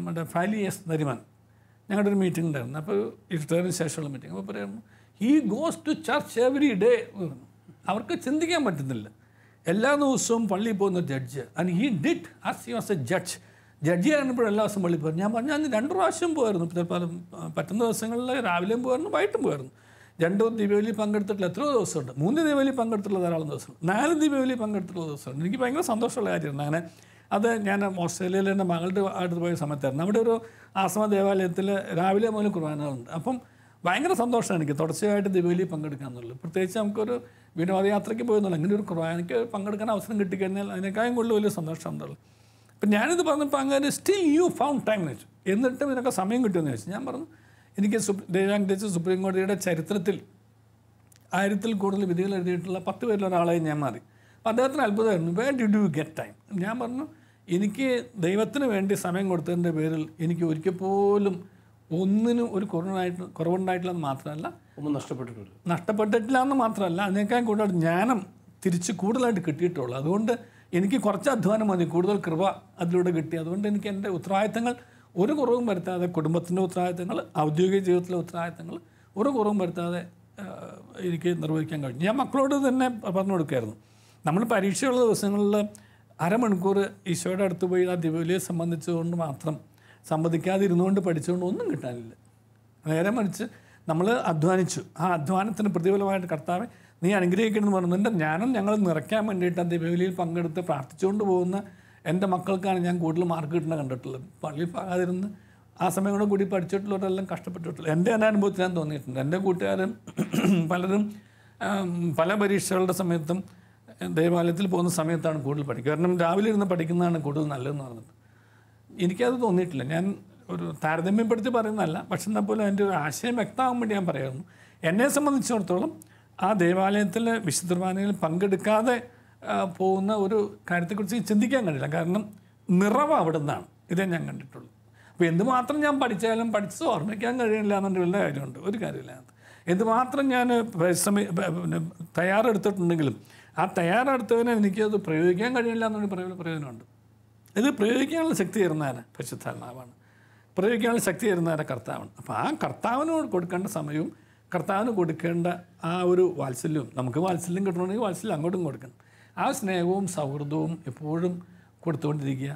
മറ്റേ ഫാലി എസ് നരിമാൻ ഞങ്ങളുടെ ഒരു മീറ്റിംഗ് ഉണ്ടായിരുന്നു അപ്പോൾ ഇരുട്ടതിന് ശേഷമുള്ള മീറ്റിംഗ് അപ്പോൾ പറയുന്നു he goes to church every day പറഞ്ഞു അവർക്ക് ചിന്തിക്കാൻ പറ്റുന്നില്ല എല്ലാ ദിവസവും പള്ളിയിൽ പോകുന്ന judge and he did as he was a judge ജഡ്ജി ആയിരുന്നപ്പോഴും എല്ലാ ദിവസവും പള്ളിയിൽ പോകും ഞാൻ പറഞ്ഞു അന്ന് രണ്ട് പ്രാവശ്യം പോയിരുന്നു പലപ്പോഴും പറ്റുന്ന ദിവസങ്ങളിൽ രാവിലെയും പോയിരുന്നു വൈകിട്ടും പോയിരുന്നു രണ്ട് ദീപാവലി പങ്കെടുത്തിട്ടുള്ള എത്രയോ ദിവസമുണ്ട് മൂന്ന് ദീപാവലി പങ്കെടുത്തിട്ടുള്ള ധാരാളം ദിവസമുണ്ട് നാല് ദീപാവലി പങ്കെടുത്തിട്ടുള്ള ദിവസമുണ്ട് എനിക്ക് ഭയങ്കര സന്തോഷമുള്ള കാര്യമാണ് അങ്ങനെ അത് ഞാൻ ഓസ്ട്രേലിയയിലെ എൻ്റെ മകളുടെ അടുത്ത് പോയ സമയത്തായിരുന്നു അവിടെ ഒരു ആസമ ദേവാലയത്തിൽ രാവിലെ മുതൽ കുർബാനകളുണ്ട് അപ്പം ഭയങ്കര സന്തോഷമാണ് എനിക്ക് തുടർച്ചയായിട്ട് ദിവലി പങ്കെടുക്കുക എന്നുള്ളത് പ്രത്യേകിച്ച് നമുക്കൊരു വിനോദയാത്രയ്ക്ക് പോയെന്നുള്ളൂ അങ്ങനെ ഒരു ഖുർആാനിക്ക് പങ്കെടുക്കാൻ അവസരം കിട്ടിക്കഴിഞ്ഞാൽ അതിനേക്കാളും കൂടുതൽ വലിയ സന്തോഷം എന്നുള്ളത് അപ്പം ഞാനിത് പറഞ്ഞപ്പോൾ അങ്ങനെ സ്റ്റിൽ യു ഫൗണ്ട് ടൈം എന്ന് വെച്ചു എന്നിട്ടും ഇതിനൊക്കെ സമയം കിട്ടുമെന്ന് ചോദിച്ചു ഞാൻ പറഞ്ഞു എനിക്ക് ടീച്ചർ സുപ്രീം കോടതിയുടെ ചരിത്രത്തിൽ ആയിരത്തിൽ കൂടുതൽ വിധികൾ എഴുതിയിട്ടുള്ള പത്ത് പേരിലൊരാളായി ഞാൻ മാറി അപ്പോൾ അദ്ദേഹത്തിന് അത്ഭുതമായിരുന്നു why did you get time ഞാൻ പറഞ്ഞു എനിക്ക് ദൈവത്തിന് വേണ്ടി സമയം കൊടുത്തതിൻ്റെ പേരിൽ എനിക്ക് ഒരിക്കൽ പോലും ഒന്നിനും ഒരു കുറവായിട്ട് കുറവുണ്ടായിട്ടില്ലെന്ന് മാത്രമല്ല ഒന്നും നഷ്ടപ്പെട്ടിട്ടുണ്ട് നഷ്ടപ്പെട്ടിട്ടില്ല എന്ന് മാത്രമല്ല അതിനേക്കാൾ കൂടുതൽ ജ്ഞാനം തിരിച്ച് കൂടുതലായിട്ട് കിട്ടിയിട്ടുള്ളൂ അതുകൊണ്ട് എനിക്ക് കുറച്ച് അധ്വാനം മതി കൂടുതൽ കൃപ അതിലൂടെ കിട്ടി അതുകൊണ്ട് എനിക്ക് എൻ്റെ ഉത്തരവാദിത്തങ്ങൾ ഒരു കുറവും വരുത്താതെ കുടുംബത്തിൻ്റെ ഉത്തരവാദിത്തങ്ങൾ ഔദ്യോഗിക ജീവിതത്തിലെ ഉത്തരവാദിത്തങ്ങൾ ഒരു കുറവും വരുത്താതെ എനിക്ക് നിർവഹിക്കാൻ കഴിഞ്ഞു ഞാൻ മക്കളോട് തന്നെ പറഞ്ഞു കൊടുക്കായിരുന്നു നമ്മൾ പരീക്ഷയുള്ള ദിവസങ്ങളിൽ അരമണിക്കൂർ ഈശോയുടെ അടുത്ത് പോയി ആ ദിവലിയെ സംബന്ധിച്ചുകൊണ്ട് മാത്രം സമ്മതിക്കാതെ ഇരുന്നുകൊണ്ട് പഠിച്ചുകൊണ്ട് ഒന്നും കിട്ടാനില്ല നേരെ മറിച്ച് നമ്മൾ അധ്വാനിച്ചു ആ അധ്വാനത്തിന് പ്രതിഫലമായിട്ട് കർത്താവ് നീ അനുഗ്രഹിക്കണമെന്ന് പറയുന്നുണ്ട് ഞാനും ഞങ്ങൾ നിറയ്ക്കാൻ വേണ്ടിയിട്ട് ദീപാവലിയിൽ പങ്കെടുത്ത് പ്രാർത്ഥിച്ചുകൊണ്ട് പോകുന്ന എൻ്റെ മക്കൾക്കാണ് ഞാൻ കൂടുതൽ മാർക്ക് കിട്ടുന്നത് കണ്ടിട്ടുള്ളത് പള്ളിയിൽ പോകാതിരുന്ന് ആ സമയങ്ങളും കൂടി പഠിച്ചിട്ടുള്ളവരെല്ലാം കഷ്ടപ്പെട്ടിട്ടുള്ളൂ എൻ്റെ തന്നെ അനുഭവത്തിൽ ഞാൻ തോന്നിയിട്ടുണ്ട് എൻ്റെ കൂട്ടുകാരും പലരും പല പരീക്ഷകളുടെ സമയത്തും ദേവാലയത്തിൽ പോകുന്ന സമയത്താണ് കൂടുതൽ പഠിക്കുക കാരണം രാവിലെ ഇരുന്ന് പഠിക്കുന്നതാണ് കൂടുതൽ നല്ലതെന്ന് പറഞ്ഞത് എനിക്കത് തോന്നിയിട്ടില്ല ഞാൻ ഒരു താരതമ്യപ്പെടുത്തി പറയുന്നതല്ല പക്ഷെ എന്നാൽ പോലും എൻ്റെ ഒരു ആശയം വ്യക്തമാകാൻ വേണ്ടി ഞാൻ പറയുന്നു എന്നെ സംബന്ധിച്ചിടത്തോളം ആ ദേവാലയത്തിലെ വിശുദ്ധർമാനയിൽ പങ്കെടുക്കാതെ പോകുന്ന ഒരു കാര്യത്തെക്കുറിച്ച് ചിന്തിക്കാൻ കഴിയില്ല കാരണം നിറവ് അവിടെ നിന്നാണ് ഇതേ ഞാൻ കണ്ടിട്ടുള്ളൂ അപ്പോൾ എന്തുമാത്രം ഞാൻ പഠിച്ചാലും പഠിച്ചത് ഓർമ്മിക്കാൻ കഴിയില്ല എന്നുണ്ട് വലിയ കാര്യമുണ്ട് ഒരു കാര്യമില്ല എന്തുമാത്രം ഞാൻ പരിശ്രമി തയ്യാറെടുത്തിട്ടുണ്ടെങ്കിലും ആ തയ്യാറെടുത്തതിനെ എനിക്കത് പ്രയോഗിക്കാൻ കഴിയില്ല എന്നുള്ള പ്രയോജനമുണ്ട് ഇത് പ്രയോഗിക്കാനുള്ള ശക്തി തരുന്നതാണ് പരിശുദ്ധാത്മാവാണ് പ്രയോഗിക്കാനുള്ള ശക്തി തരുന്നതാണ് കർത്താവാണ് അപ്പോൾ ആ കർത്താവിനോട് കൊടുക്കേണ്ട സമയവും കർത്താവിന് കൊടുക്കേണ്ട ആ ഒരു വാത്സല്യവും നമുക്ക് വാത്സല്യം കിട്ടണമെങ്കിൽ വാത്സല്യം അങ്ങോട്ടും കൊടുക്കണം ആ സ്നേഹവും സൗഹൃദവും എപ്പോഴും കൊടുത്തുകൊണ്ടിരിക്കുക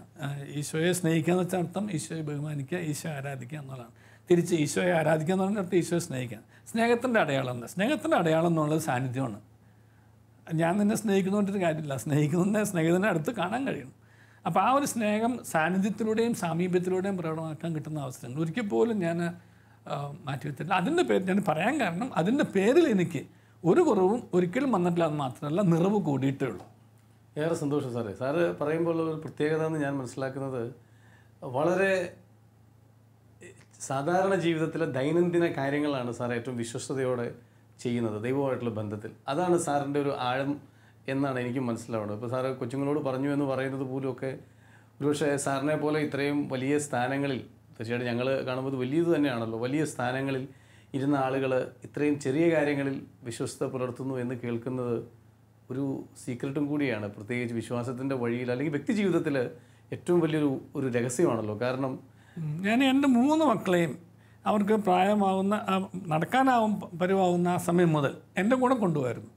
ഈശോയെ സ്നേഹിക്കുക എന്ന് വെച്ചാൽ അർത്ഥം ഈശോയെ ബഹുമാനിക്കുക ഈശോയെ ആരാധിക്കുക എന്നുള്ളതാണ് തിരിച്ച് ഈശോയെ ആരാധിക്കുക എന്ന് പറഞ്ഞാൽ അർത്ഥം ഈശോയെ സ്നേഹിക്കുക സ്നേഹത്തിൻ്റെ അടയാളം എന്താ സ്നേഹത്തിൻ്റെ അടയാളം എന്നുള്ളത് സാന്നിധ്യമാണ് ഞാൻ നിന്നെ സ്നേഹിക്കുന്നതുകൊണ്ടൊരു കാര്യമില്ല സ്നേഹിക്കുന്നതിനെ സ്നേഹത്തിൻ്റെ അടുത്ത് കാണാൻ കഴിയണം അപ്പോൾ ആ ഒരു സ്നേഹം സാന്നിധ്യത്തിലൂടെയും സാമീപ്യത്തിലൂടെയും പ്രകടമാക്കാൻ കിട്ടുന്ന അവസരങ്ങൾ ഒരിക്കൽ പോലും ഞാൻ മാറ്റി വെച്ചിട്ടില്ല അതിൻ്റെ പേര് ഞാൻ പറയാൻ കാരണം അതിൻ്റെ പേരിൽ എനിക്ക് ഒരു കുറവും ഒരിക്കലും വന്നിട്ടില്ല അത് മാത്രമല്ല നിറവ് കൂടിയിട്ടേ ഉള്ളൂ ഏറെ സന്തോഷം സാറേ സാറ് പറയുമ്പോൾ ഒരു പ്രത്യേകത എന്ന് ഞാൻ മനസ്സിലാക്കുന്നത് വളരെ സാധാരണ ജീവിതത്തിലെ ദൈനംദിന കാര്യങ്ങളാണ് സാർ ഏറ്റവും വിശ്വസ്തയോടെ ചെയ്യുന്നത് ദൈവമായിട്ടുള്ള ബന്ധത്തിൽ അതാണ് സാറിൻ്റെ ഒരു ആഴം എന്നാണ് എനിക്ക് മനസ്സിലാവുന്നത് ഇപ്പോൾ സാറ് കൊച്ചുങ്ങളോട് പറഞ്ഞു എന്ന് പറയുന്നത് പോലുമൊക്കെ ഒരുപക്ഷെ സാറിനെ പോലെ ഇത്രയും വലിയ സ്ഥാനങ്ങളിൽ തീർച്ചയായിട്ടും ഞങ്ങൾ കാണുമ്പോൾ വലിയത് തന്നെയാണല്ലോ വലിയ സ്ഥാനങ്ങളിൽ ഇരുന്ന ആളുകൾ ഇത്രയും ചെറിയ കാര്യങ്ങളിൽ വിശ്വസ്ത പുലർത്തുന്നു എന്ന് കേൾക്കുന്നത് ഒരു സീക്രട്ടും കൂടിയാണ് പ്രത്യേകിച്ച് വിശ്വാസത്തിൻ്റെ വഴിയിൽ അല്ലെങ്കിൽ വ്യക്തി ജീവിതത്തിൽ ഏറ്റവും വലിയൊരു ഒരു രഹസ്യമാണല്ലോ കാരണം ഞാൻ എൻ്റെ മൂന്ന് മക്കളെയും അവർക്ക് പ്രായമാവുന്ന നടക്കാനാവും പരുവാകുന്ന സമയം മുതൽ എൻ്റെ കൂടെ കൊണ്ടുപോയിരുന്നു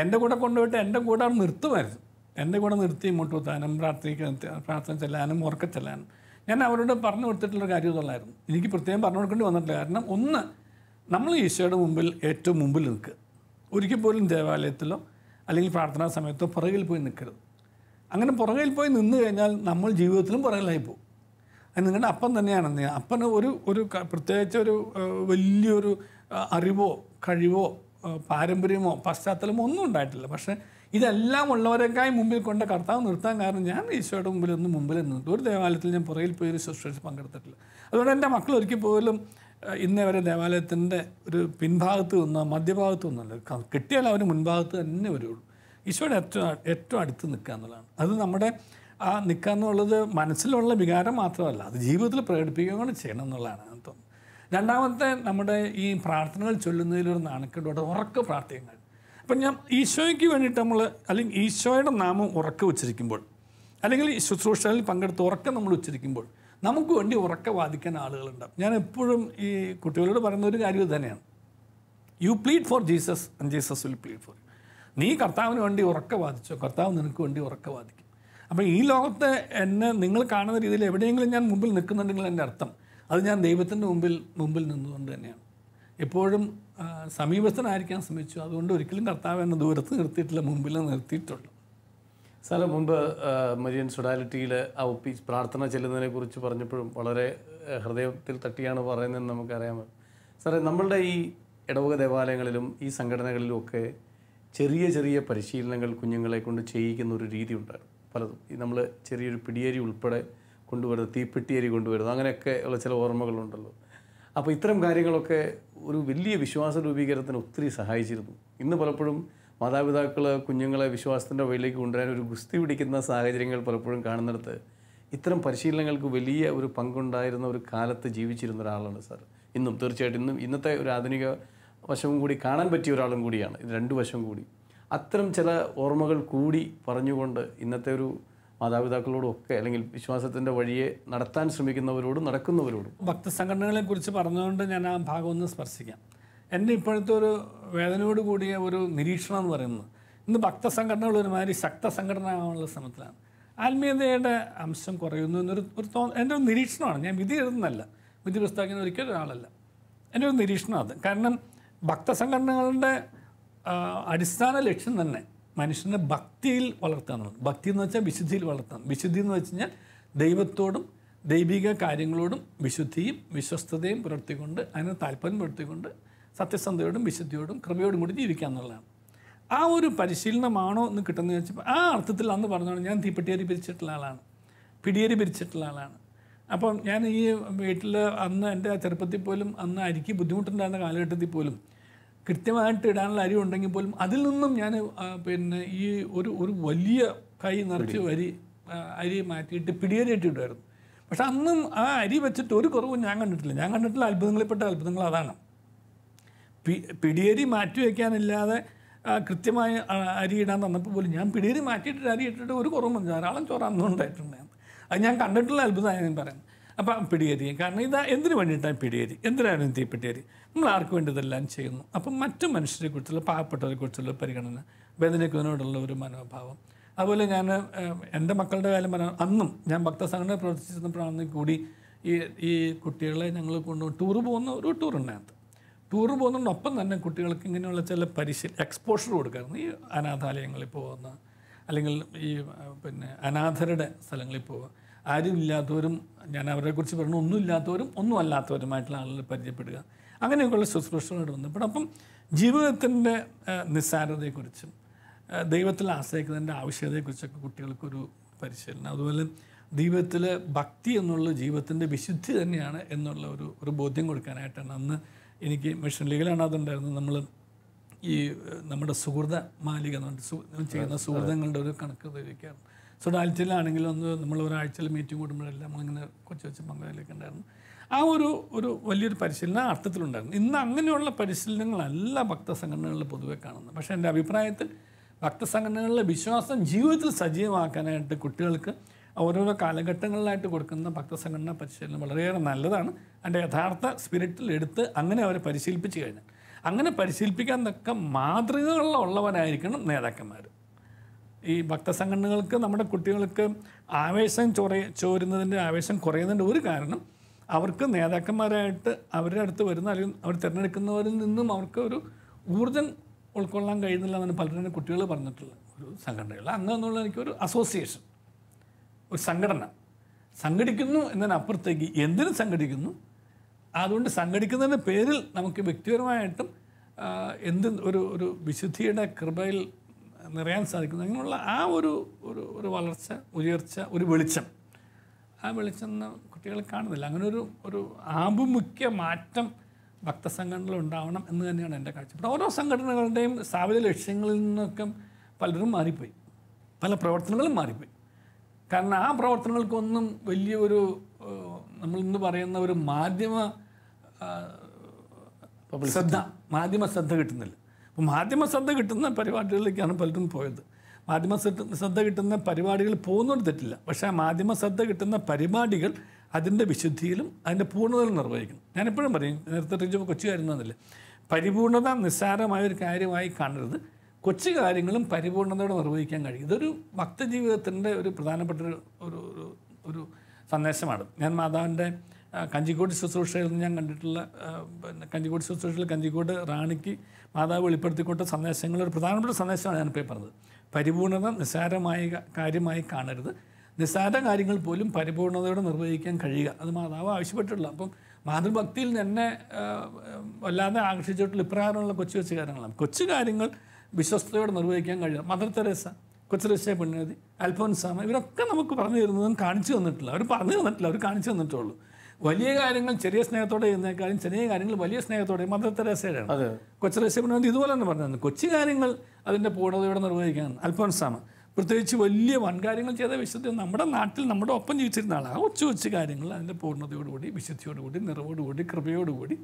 എൻ്റെ കൂടെ കൊണ്ടുപോയിട്ട് എൻ്റെ കൂടെ അവിടെ നിർത്തുമായിരുന്നു എൻ്റെ കൂടെ നിർത്തി ഇങ്ങോട്ട് കുത്താനും പ്രാർത്ഥിക്കാൻ പ്രാർത്ഥന ചെല്ലാനും ഉറക്ക ചെല്ലാനും ഞാൻ അവരോട് പറഞ്ഞു കൊടുത്തിട്ടുള്ള കാര്യമൊന്നുള്ളായിരുന്നു എനിക്ക് പ്രത്യേകം പറഞ്ഞു കൊടുക്കേണ്ടി വന്നിട്ടില്ല കാരണം ഒന്ന് നമ്മൾ ഈശോയുടെ മുമ്പിൽ ഏറ്റവും മുമ്പിൽ നിൽക്കുക ഒരിക്കൽ പോലും ദേവാലയത്തിലോ അല്ലെങ്കിൽ പ്രാർത്ഥനാ സമയത്തോ പുറകിൽ പോയി നിൽക്കരുത് അങ്ങനെ പുറകിൽ പോയി നിന്ന് കഴിഞ്ഞാൽ നമ്മൾ ജീവിതത്തിലും പുറകിലായി പോകും അത് നിങ്ങളുടെ അപ്പൻ തന്നെയാണെന്ന് അപ്പന് ഒരു ഒരു പ്രത്യേകിച്ച് ഒരു വലിയൊരു അറിവോ കഴിവോ പാരമ്പര്യമോ പശ്ചാത്തലമോ ഒന്നും ഉണ്ടായിട്ടില്ല പക്ഷേ ഇതെല്ലാം ഉള്ളവരെക്കായി മുമ്പിൽ കൊണ്ട് കർത്താവ് നിർത്താൻ കാരണം ഞാൻ ഈശോയുടെ മുമ്പിൽ ഒന്ന് മുമ്പിൽ നിന്നിട്ട് ഒരു ദേവാലയത്തിൽ ഞാൻ പുറകിൽ പോയി ഒരു ശുശ്രൂഷ പങ്കെടുത്തിട്ടില്ല അതുകൊണ്ട് എൻ്റെ മക്കൾ ഒരിക്കൽ പോലും ഇന്നേ വരെ ദേവാലയത്തിൻ്റെ ഒരു പിൻഭാഗത്ത് നിന്നോ മധ്യഭാഗത്ത് നിന്നല്ല കിട്ടിയാൽ അവർ മുൻഭാഗത്ത് തന്നെ വരുള്ളൂ ഈശോയുടെ ഏറ്റവും ഏറ്റവും അടുത്ത് നിൽക്കുക എന്നുള്ളതാണ് അത് നമ്മുടെ ആ നിൽക്കുക എന്നുള്ളത് മനസ്സിലുള്ള വികാരം മാത്രമല്ല അത് ജീവിതത്തിൽ പ്രകടിപ്പിക്കുകയാണ് ചെയ്യണം എന്നുള്ളതാണ് രണ്ടാമത്തെ നമ്മുടെ ഈ പ്രാർത്ഥനകൾ ചൊല്ലുന്നതിലൊരു നാണക്കേടുണ്ട് ഉറക്ക പ്രാർത്ഥനകൾ അപ്പം ഞാൻ ഈശോയ്ക്ക് വേണ്ടിയിട്ട് നമ്മൾ അല്ലെങ്കിൽ ഈശോയുടെ നാമം ഉറക്ക ഉച്ചരിക്കുമ്പോൾ അല്ലെങ്കിൽ ശുശ്രൂഷകളിൽ പങ്കെടുത്ത് ഉറക്കം നമ്മൾ ഉച്ചരിക്കുമ്പോൾ നമുക്ക് വേണ്ടി ഉറക്ക വാദിക്കാൻ ആളുകളുണ്ടാവും ഞാൻ എപ്പോഴും ഈ കുട്ടികളോട് പറയുന്ന ഒരു കാര്യം തന്നെയാണ് you plead for Jesus and Jesus will plead for നീ കർത്താവിന് വേണ്ടി ഉറക്ക വാദിച്ചോ കർത്താവ് നിനക്ക് വേണ്ടി ഉറക്ക വാദിക്കും അപ്പോൾ ഈ ലോകത്തെ എന്നെ നിങ്ങൾ കാണുന്ന രീതിയിൽ എവിടെയെങ്കിലും ഞാൻ മുമ്പിൽ നിൽക്കുന്നുണ്ടെങ്കിൽ എൻ്റെ അർത്ഥം അത് ഞാൻ ദൈവത്തിൻ്റെ മുമ്പിൽ മുമ്പിൽ നിന്നുകൊണ്ട് തന്നെയാണ് എപ്പോഴും സമീപസ്ഥനായിരിക്കാൻ ശ്രമിച്ചു അതുകൊണ്ട് ഒരിക്കലും കർത്താവ് എന്നെ ദൂരത്ത് നിർത്തിയിട്ടില്ല മുമ്പിൽ നിർത്തിയിട്ടുള്ളൂ സ്ഥലം മുമ്പ് മരിയൻ സൊഡാലിറ്റിയിൽ ആ ഒപ്പി പ്രാർത്ഥന ചെല്ലുന്നതിനെ കുറിച്ച് പറഞ്ഞപ്പോഴും വളരെ ഹൃദയത്തിൽ തട്ടിയാണ് പറയുന്നതെന്ന് നമുക്കറിയാമോ സാറേ നമ്മളുടെ ഈ ഇടവക ദേവാലയങ്ങളിലും ഈ സംഘടനകളിലും ഒക്കെ ചെറിയ ചെറിയ പരിശീലനങ്ങൾ കുഞ്ഞുങ്ങളെ കൊണ്ട് ചെയ്യിക്കുന്ന ഒരു രീതി ഉണ്ടായിരുന്നു പലതും നമ്മൾ ചെറിയൊരു പിടിയേരി ഉൾപ്പെടെ കൊണ്ടുവരുന്നത് തീപ്പെട്ടിയരി കൊണ്ടുവരുന്നത് അങ്ങനെയൊക്കെ ഉള്ള ചില ഓർമ്മകളുണ്ടല്ലോ അപ്പോൾ ഇത്തരം കാര്യങ്ങളൊക്കെ ഒരു വലിയ വിശ്വാസ രൂപീകരണത്തിന് ഒത്തിരി സഹായിച്ചിരുന്നു ഇന്ന് പലപ്പോഴും മാതാപിതാക്കൾ കുഞ്ഞുങ്ങളെ വിശ്വാസത്തിൻ്റെ വഴിയിലേക്ക് കൊണ്ടുവരാൻ ഒരു ഗുസ്തി പിടിക്കുന്ന സാഹചര്യങ്ങൾ പലപ്പോഴും കാണുന്നിടത്ത് ഇത്തരം പരിശീലനങ്ങൾക്ക് വലിയ ഒരു പങ്കുണ്ടായിരുന്ന ഒരു കാലത്ത് ജീവിച്ചിരുന്ന ഒരാളാണ് സാർ ഇന്നും തീർച്ചയായിട്ടും ഇന്നും ഇന്നത്തെ ഒരു ആധുനിക വശവും കൂടി കാണാൻ പറ്റിയ ഒരാളും കൂടിയാണ് ഇത് രണ്ട് വശം കൂടി അത്തരം ചില ഓർമ്മകൾ കൂടി പറഞ്ഞുകൊണ്ട് ഇന്നത്തെ ഒരു മാതാപിതാക്കളോടൊക്കെ അല്ലെങ്കിൽ വിശ്വാസത്തിൻ്റെ വഴിയെ നടത്താൻ ശ്രമിക്കുന്നവരോടും നടക്കുന്നവരോടും ഭക്തസംഘടനകളെ കുറിച്ച് പറഞ്ഞുകൊണ്ട് ഞാൻ ആ ഭാഗം ഒന്ന് സ്പർശിക്കാം എൻ്റെ ഇപ്പോഴത്തെ ഒരു വേദനയോട് കൂടിയ ഒരു നിരീക്ഷണം എന്ന് പറയുന്നത് ഇന്ന് ഭക്തസംഘടനകൾ ഒരുമാതിരി ശക്ത സംഘടനയാവാനുള്ള ശ്രമത്തിലാണ് ആത്മീയതയുടെ അംശം കുറയുന്നു എന്നൊരു ഒരു തോ എൻ്റെ ഒരു നിരീക്ഷണമാണ് ഞാൻ വിധി എഴുതുന്നല്ല വിധി പ്രസ്താവിക്കുന്ന ഒരിക്കലും ഒരാളല്ല എൻ്റെ ഒരു നിരീക്ഷണം അത് കാരണം ഭക്തസംഘടനകളുടെ അടിസ്ഥാന ലക്ഷ്യം തന്നെ മനുഷ്യനെ ഭക്തിയിൽ വളർത്തുക എന്നുള്ളത് ഭക്തി എന്ന് വെച്ചാൽ വിശുദ്ധിയിൽ വളർത്താം വിശുദ്ധി എന്ന് വെച്ച് കഴിഞ്ഞാൽ ദൈവത്തോടും ദൈവിക കാര്യങ്ങളോടും വിശുദ്ധിയും വിശ്വസ്തതയും പുലർത്തിക്കൊണ്ട് അതിന് താല്പര്യം പുലർത്തിക്കൊണ്ട് സത്യസന്ധയോടും വിശുദ്ധിയോടും കൃപയോടും കൂടി ജീവിക്കുക എന്നുള്ളതാണ് ആ ഒരു പരിശീലനമാണോ എന്ന് കിട്ടുന്നത് വെച്ചപ്പോൾ ആ അർത്ഥത്തിൽ അന്ന് പറഞ്ഞോളൂ ഞാൻ തീപ്പെട്ടിയേരി പിരിച്ചിട്ടുള്ള ആളാണ് പിടിയേരി പിരിച്ചിട്ടുള്ള ആളാണ് അപ്പം ഞാൻ ഈ വീട്ടിൽ അന്ന് എൻ്റെ ചെറുപ്പത്തിൽ പോലും അന്ന് അരിക്ക് ബുദ്ധിമുട്ടുണ്ടായിരുന്ന കാലഘട്ടത്തിൽ പോലും കൃത്യമായിട്ട് ഇടാനുള്ള അരി ഉണ്ടെങ്കിൽ പോലും അതിൽ നിന്നും ഞാൻ പിന്നെ ഈ ഒരു ഒരു വലിയ കൈ നിറച്ച് വരി അരി മാറ്റിയിട്ട് പിടിയരിയിട്ടിടുമായിരുന്നു പക്ഷെ അന്നും ആ അരി വെച്ചിട്ട് ഒരു കുറവും ഞാൻ കണ്ടിട്ടില്ല ഞാൻ കണ്ടിട്ടുള്ള അത്ഭുതങ്ങളിൽപ്പെട്ട അത്ഭുതങ്ങൾ അതാണ് പി പിടിയരി മാറ്റി വയ്ക്കാനില്ലാതെ കൃത്യമായ അരി ഇടാൻ തന്നപ്പോൾ പോലും ഞാൻ പിടിയരി മാറ്റിയിട്ട് അരി ഇട്ടിട്ട് ഒരു കുറവും ധാരാളം ചോറ് അന്നും ഉണ്ടായിട്ടുണ്ടായിരുന്നു അത് ഞാൻ കണ്ടിട്ടുള്ള അത്ഭുതമായി ഞാൻ പറയുന്നത് അപ്പം പിടിയരി കാരണം ഇതാ എന്തിനു വേണ്ടിയിട്ടാണ് പിടിയരി എന്തിനായിരുന്നു തീ പിടിയരി നിങ്ങൾ ആർക്ക് വേണ്ടി ഇതെല്ലാം ചെയ്യുന്നു അപ്പം മറ്റു മനുഷ്യരെ കുറിച്ചുള്ള കുറിച്ചുള്ള പരിഗണന വേദനിക്കുന്നതിനോടുള്ള ഒരു മനോഭാവം അതുപോലെ ഞാൻ എൻ്റെ മക്കളുടെ കാര്യം പറയാൻ അന്നും ഞാൻ ഭക്തസംഘടന പ്രവർത്തിച്ചിരുന്നപ്പോഴാണെങ്കിൽ കൂടി ഈ ഈ കുട്ടികളെ ഞങ്ങൾ കൊണ്ടു ടൂറ് പോകുന്ന ഒരു ടൂർ ടൂറ് പോകുന്നതിനൊപ്പം തന്നെ കുട്ടികൾക്ക് ഇങ്ങനെയുള്ള ചില പരിശീല എക്സ്പോഷർ കൊടുക്കാറുണ്ട് ഈ അനാഥാലയങ്ങളിൽ പോകുന്ന അല്ലെങ്കിൽ ഈ പിന്നെ അനാഥരുടെ സ്ഥലങ്ങളിൽ പോവുക ആരും ഇല്ലാത്തവരും ഞാൻ അവരെക്കുറിച്ച് പറഞ്ഞു ഒന്നും ഇല്ലാത്തവരും ഒന്നും അല്ലാത്തവരുമായിട്ടുള്ള ആളുകൾ പരിചയപ്പെടുക അങ്ങനെയൊക്കെയുള്ള ശുശ്രൂഷകളോട് ബന്ധപ്പെട്ട് അപ്പം ജീവിതത്തിൻ്റെ നിസ്സാരതയെക്കുറിച്ചും ദൈവത്തിൽ ആശ്രയിക്കുന്നതിൻ്റെ ആവശ്യകതയെക്കുറിച്ചൊക്കെ കുട്ടികൾക്കൊരു പരിശീലനം അതുപോലെ ദൈവത്തിൽ ഭക്തി എന്നുള്ള ജീവിതത്തിൻ്റെ വിശുദ്ധി തന്നെയാണ് എന്നുള്ള ഒരു ഒരു ബോധ്യം കൊടുക്കാനായിട്ടാണ് അന്ന് എനിക്ക് മിഷൻ ലീഗിലാണ് അതുണ്ടായിരുന്നത് നമ്മൾ ഈ നമ്മുടെ സുഹൃത മാലിക ചെയ്യുന്ന സുഹൃതങ്ങളുടെ ഒരു കണക്ക് ധരിക്കാറുണ്ട് സൊഡാൽറ്റിയിലാണെങ്കിലും ഒന്ന് നമ്മൾ ഒരാഴ്ചയിൽ മീറ്റിംഗ് കൂടുമ്പോഴെല്ലാം നമ്മളിങ്ങനെ കൊച്ചു കൊച്ചു പങ്കാളിയൊക്കെ ഉണ്ടായിരുന്നു ആ ഒരു ഒരു വലിയൊരു പരിശീലനം അർത്ഥത്തിലുണ്ടായിരുന്നു ഇന്ന് അങ്ങനെയുള്ള പരിശീലനങ്ങളല്ല ഭക്തസംഘടനകളിൽ പൊതുവെ കാണുന്നത് പക്ഷേ എൻ്റെ അഭിപ്രായത്തിൽ ഭക്തസംഘടനകളിലെ വിശ്വാസം ജീവിതത്തിൽ സജീവമാക്കാനായിട്ട് കുട്ടികൾക്ക് ഓരോരോ കാലഘട്ടങ്ങളിലായിട്ട് കൊടുക്കുന്ന ഭക്തസംഘടനാ പരിശീലനം വളരെയേറെ നല്ലതാണ് എൻ്റെ യഥാർത്ഥ സ്പിരിറ്റിൽ എടുത്ത് അങ്ങനെ അവരെ പരിശീലിപ്പിച്ച് കഴിഞ്ഞാൽ അങ്ങനെ പരിശീലിപ്പിക്കാൻ തക്ക മാതൃകകളുള്ളവരായിരിക്കണം നേതാക്കന്മാർ ഈ ഭക്തസംഘടനകൾക്ക് നമ്മുടെ കുട്ടികൾക്ക് ആവേശം ചൊറ ചോരുന്നതിൻ്റെ ആവേശം കുറയുന്നതിൻ്റെ ഒരു കാരണം അവർക്ക് നേതാക്കന്മാരായിട്ട് അവരുടെ അടുത്ത് വരുന്ന അല്ലെങ്കിൽ അവർ തിരഞ്ഞെടുക്കുന്നവരിൽ നിന്നും അവർക്ക് ഒരു ഊർജം ഉൾക്കൊള്ളാൻ കഴിയുന്നില്ല എന്നാണ് പലരും കുട്ടികൾ പറഞ്ഞിട്ടുള്ള ഒരു സംഘടനകൾ അങ്ങനെ എന്നുള്ള എനിക്കൊരു അസോസിയേഷൻ ഒരു സംഘടന സംഘടിക്കുന്നു എന്നതിനപ്പുറത്തേക്ക് എന്തിനും സംഘടിക്കുന്നു അതുകൊണ്ട് സംഘടിക്കുന്നതിൻ്റെ പേരിൽ നമുക്ക് വ്യക്തിപരമായിട്ടും എന്ത് ഒരു ഒരു വിശുദ്ധിയുടെ കൃപയിൽ നിറയാൻ സാധിക്കുന്നു അങ്ങനെയുള്ള ആ ഒരു ഒരു വളർച്ച ഉയർച്ച ഒരു വെളിച്ചം ആ വെളിച്ചം കുട്ടികൾ കാണുന്നില്ല അങ്ങനെ ഒരു ഒരു ആഭിമുഖ്യ മാറ്റം ഭക്തസംഘടനകൾ ഉണ്ടാവണം എന്ന് തന്നെയാണ് എൻ്റെ കാഴ്ചപ്പാട് ഓരോ സംഘടനകളുടെയും സ്ഥാപിത ലക്ഷ്യങ്ങളിൽ നിന്നൊക്കെ പലരും മാറിപ്പോയി പല പ്രവർത്തനങ്ങളും മാറിപ്പോയി കാരണം ആ പ്രവർത്തനങ്ങൾക്കൊന്നും വലിയൊരു നമ്മൾ ഇന്ന് പറയുന്ന ഒരു മാധ്യമ ശ്രദ്ധ മാധ്യമ ശ്രദ്ധ കിട്ടുന്നില്ല അപ്പോൾ മാധ്യമ ശ്രദ്ധ കിട്ടുന്ന പരിപാടികളിലേക്കാണ് പലരും പോയത് മാധ്യമ ശ്രദ്ധ കിട്ടുന്ന പരിപാടികൾ പോകുന്നത് തെറ്റില്ല പക്ഷേ ആ മാധ്യമ ശ്രദ്ധ കിട്ടുന്ന പരിപാടികൾ അതിൻ്റെ വിശുദ്ധിയിലും അതിൻ്റെ പൂർണ്ണതയിലും നിർവഹിക്കണം ഞാനെപ്പോഴും പറയും നേരത്തെ ടീച്ചർ കൊച്ചു കാര്യമെന്നില്ല പരിപൂർണത നിസ്സാരമായ ഒരു കാര്യമായി കാണരുത് കൊച്ചു കാര്യങ്ങളും പരിപൂർണതയോടെ നിർവഹിക്കാൻ കഴിയും ഇതൊരു ഭക്തജീവിതത്തിൻ്റെ ഒരു പ്രധാനപ്പെട്ട ഒരു ഒരു ഒരു സന്ദേശമാണ് ഞാൻ മാതാവിൻ്റെ കഞ്ചിക്കോട് ശുശ്രൂഷയിൽ നിന്ന് ഞാൻ കണ്ടിട്ടുള്ള പിന്നെ കഞ്ചിക്കോട് ശുശ്രൂഷയിൽ കഞ്ചിക്കോട് റാണിക്ക് മാതാവ് വെളിപ്പെടുത്തിക്കൊണ്ട സന്ദേശങ്ങൾ ഒരു പ്രധാനപ്പെട്ട സന്ദേശമാണ് ഞാനിപ്പോൾ പറഞ്ഞത് പരിപൂർണത നിസ്സാരമായ കാര്യമായി കാണരുത് നിസ്സാര കാര്യങ്ങൾ പോലും പരിപൂർണതയോടെ നിർവഹിക്കാൻ കഴിയുക അത് മാതാവ് ആവശ്യപ്പെട്ടിട്ടുള്ള അപ്പം മാതൃഭക്തിയിൽ തന്നെ വല്ലാതെ ആകർഷിച്ചിട്ടുള്ള ഇപ്രകാരമുള്ള കൊച്ചു കൊച്ചു കാര്യങ്ങളാണ് കൊച്ചു കാര്യങ്ങൾ വിശ്വസ്തയോടെ നിർവഹിക്കാൻ കഴിയുക മദർ തെരേസ കൊച്ചുരക്ഷ പുണ്യതി അൽഫോൻസാമ ഇവരൊക്കെ നമുക്ക് പറഞ്ഞു തരുന്നതും കാണിച്ചു തന്നിട്ടില്ല അവർ പറഞ്ഞു തന്നിട്ടില്ല അവർ കാണിച്ചു തന്നിട്ടുള്ളൂ വലിയ കാര്യങ്ങൾ ചെറിയ സ്നേഹത്തോടെ ചെയ്യുന്നേക്കാളും ചെറിയ കാര്യങ്ങൾ വലിയ സ്നേഹത്തോടെ മദർ തെരേസയുടെയാണ് കൊച്ചറേസ്യപ്പിന് വേണ്ടി ഇതുപോലെ തന്നെ പറഞ്ഞത് കൊച്ചു കാര്യങ്ങൾ അതിൻ്റെ പൂർണ്ണതയോടെ നിർവഹിക്കാൻ അൽഫോൻസാമ പ്രത്യേകിച്ച് വലിയ വൻകാര്യങ്ങൾ ചെയ്ത വിശുദ്ധി നമ്മുടെ നാട്ടിൽ നമ്മുടെ ഒപ്പം ജീവിച്ചിരുന്ന ആളാണ് ആ കൊച്ചു കൊച്ചു കാര്യങ്ങൾ അതിൻ്റെ പൂർണ്ണതയോടുകൂടി വിശുദ്ധിയോടുകൂടി നിറവോടുകൂടി കൃപയോടുകൂടി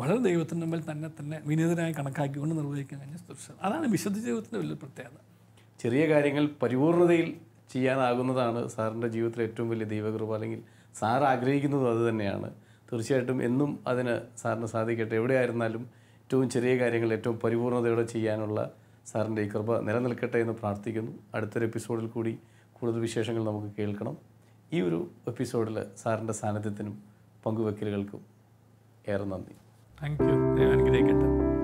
വളരെ ദൈവത്തിൻ്റെ മുമ്പിൽ തന്നെ തന്നെ വിനീതനായി കണക്കാക്കിക്കൊണ്ട് നിർവഹിക്കാൻ കഴിഞ്ഞ സ്തുഷ അതാണ് വിശുദ്ധ ജീവിതത്തിൻ്റെ വലിയ പ്രത്യേകത ചെറിയ കാര്യങ്ങൾ പരിപൂർണതയിൽ ചെയ്യാനാകുന്നതാണ് സാറിൻ്റെ ജീവിതത്തിലെ ഏറ്റവും വലിയ ദൈവകൃപ അല്ലെങ്കിൽ സാർ ആഗ്രഹിക്കുന്നതും അത് തന്നെയാണ് തീർച്ചയായിട്ടും എന്നും അതിന് സാറിന് സാധിക്കട്ടെ എവിടെയായിരുന്നാലും ഏറ്റവും ചെറിയ കാര്യങ്ങൾ ഏറ്റവും പരിപൂർണതയോടെ ചെയ്യാനുള്ള സാറിൻ്റെ ഈ കൃപ നിലനിൽക്കട്ടെ എന്ന് പ്രാർത്ഥിക്കുന്നു അടുത്തൊരു എപ്പിസോഡിൽ കൂടി കൂടുതൽ വിശേഷങ്ങൾ നമുക്ക് കേൾക്കണം ഈ ഒരു എപ്പിസോഡിൽ സാറിൻ്റെ സാന്നിധ്യത്തിനും പങ്കുവെക്കലുകൾക്കും ഏറെ നന്ദി താങ്ക് യു അനുഗ്രഹിക്കട്ടെ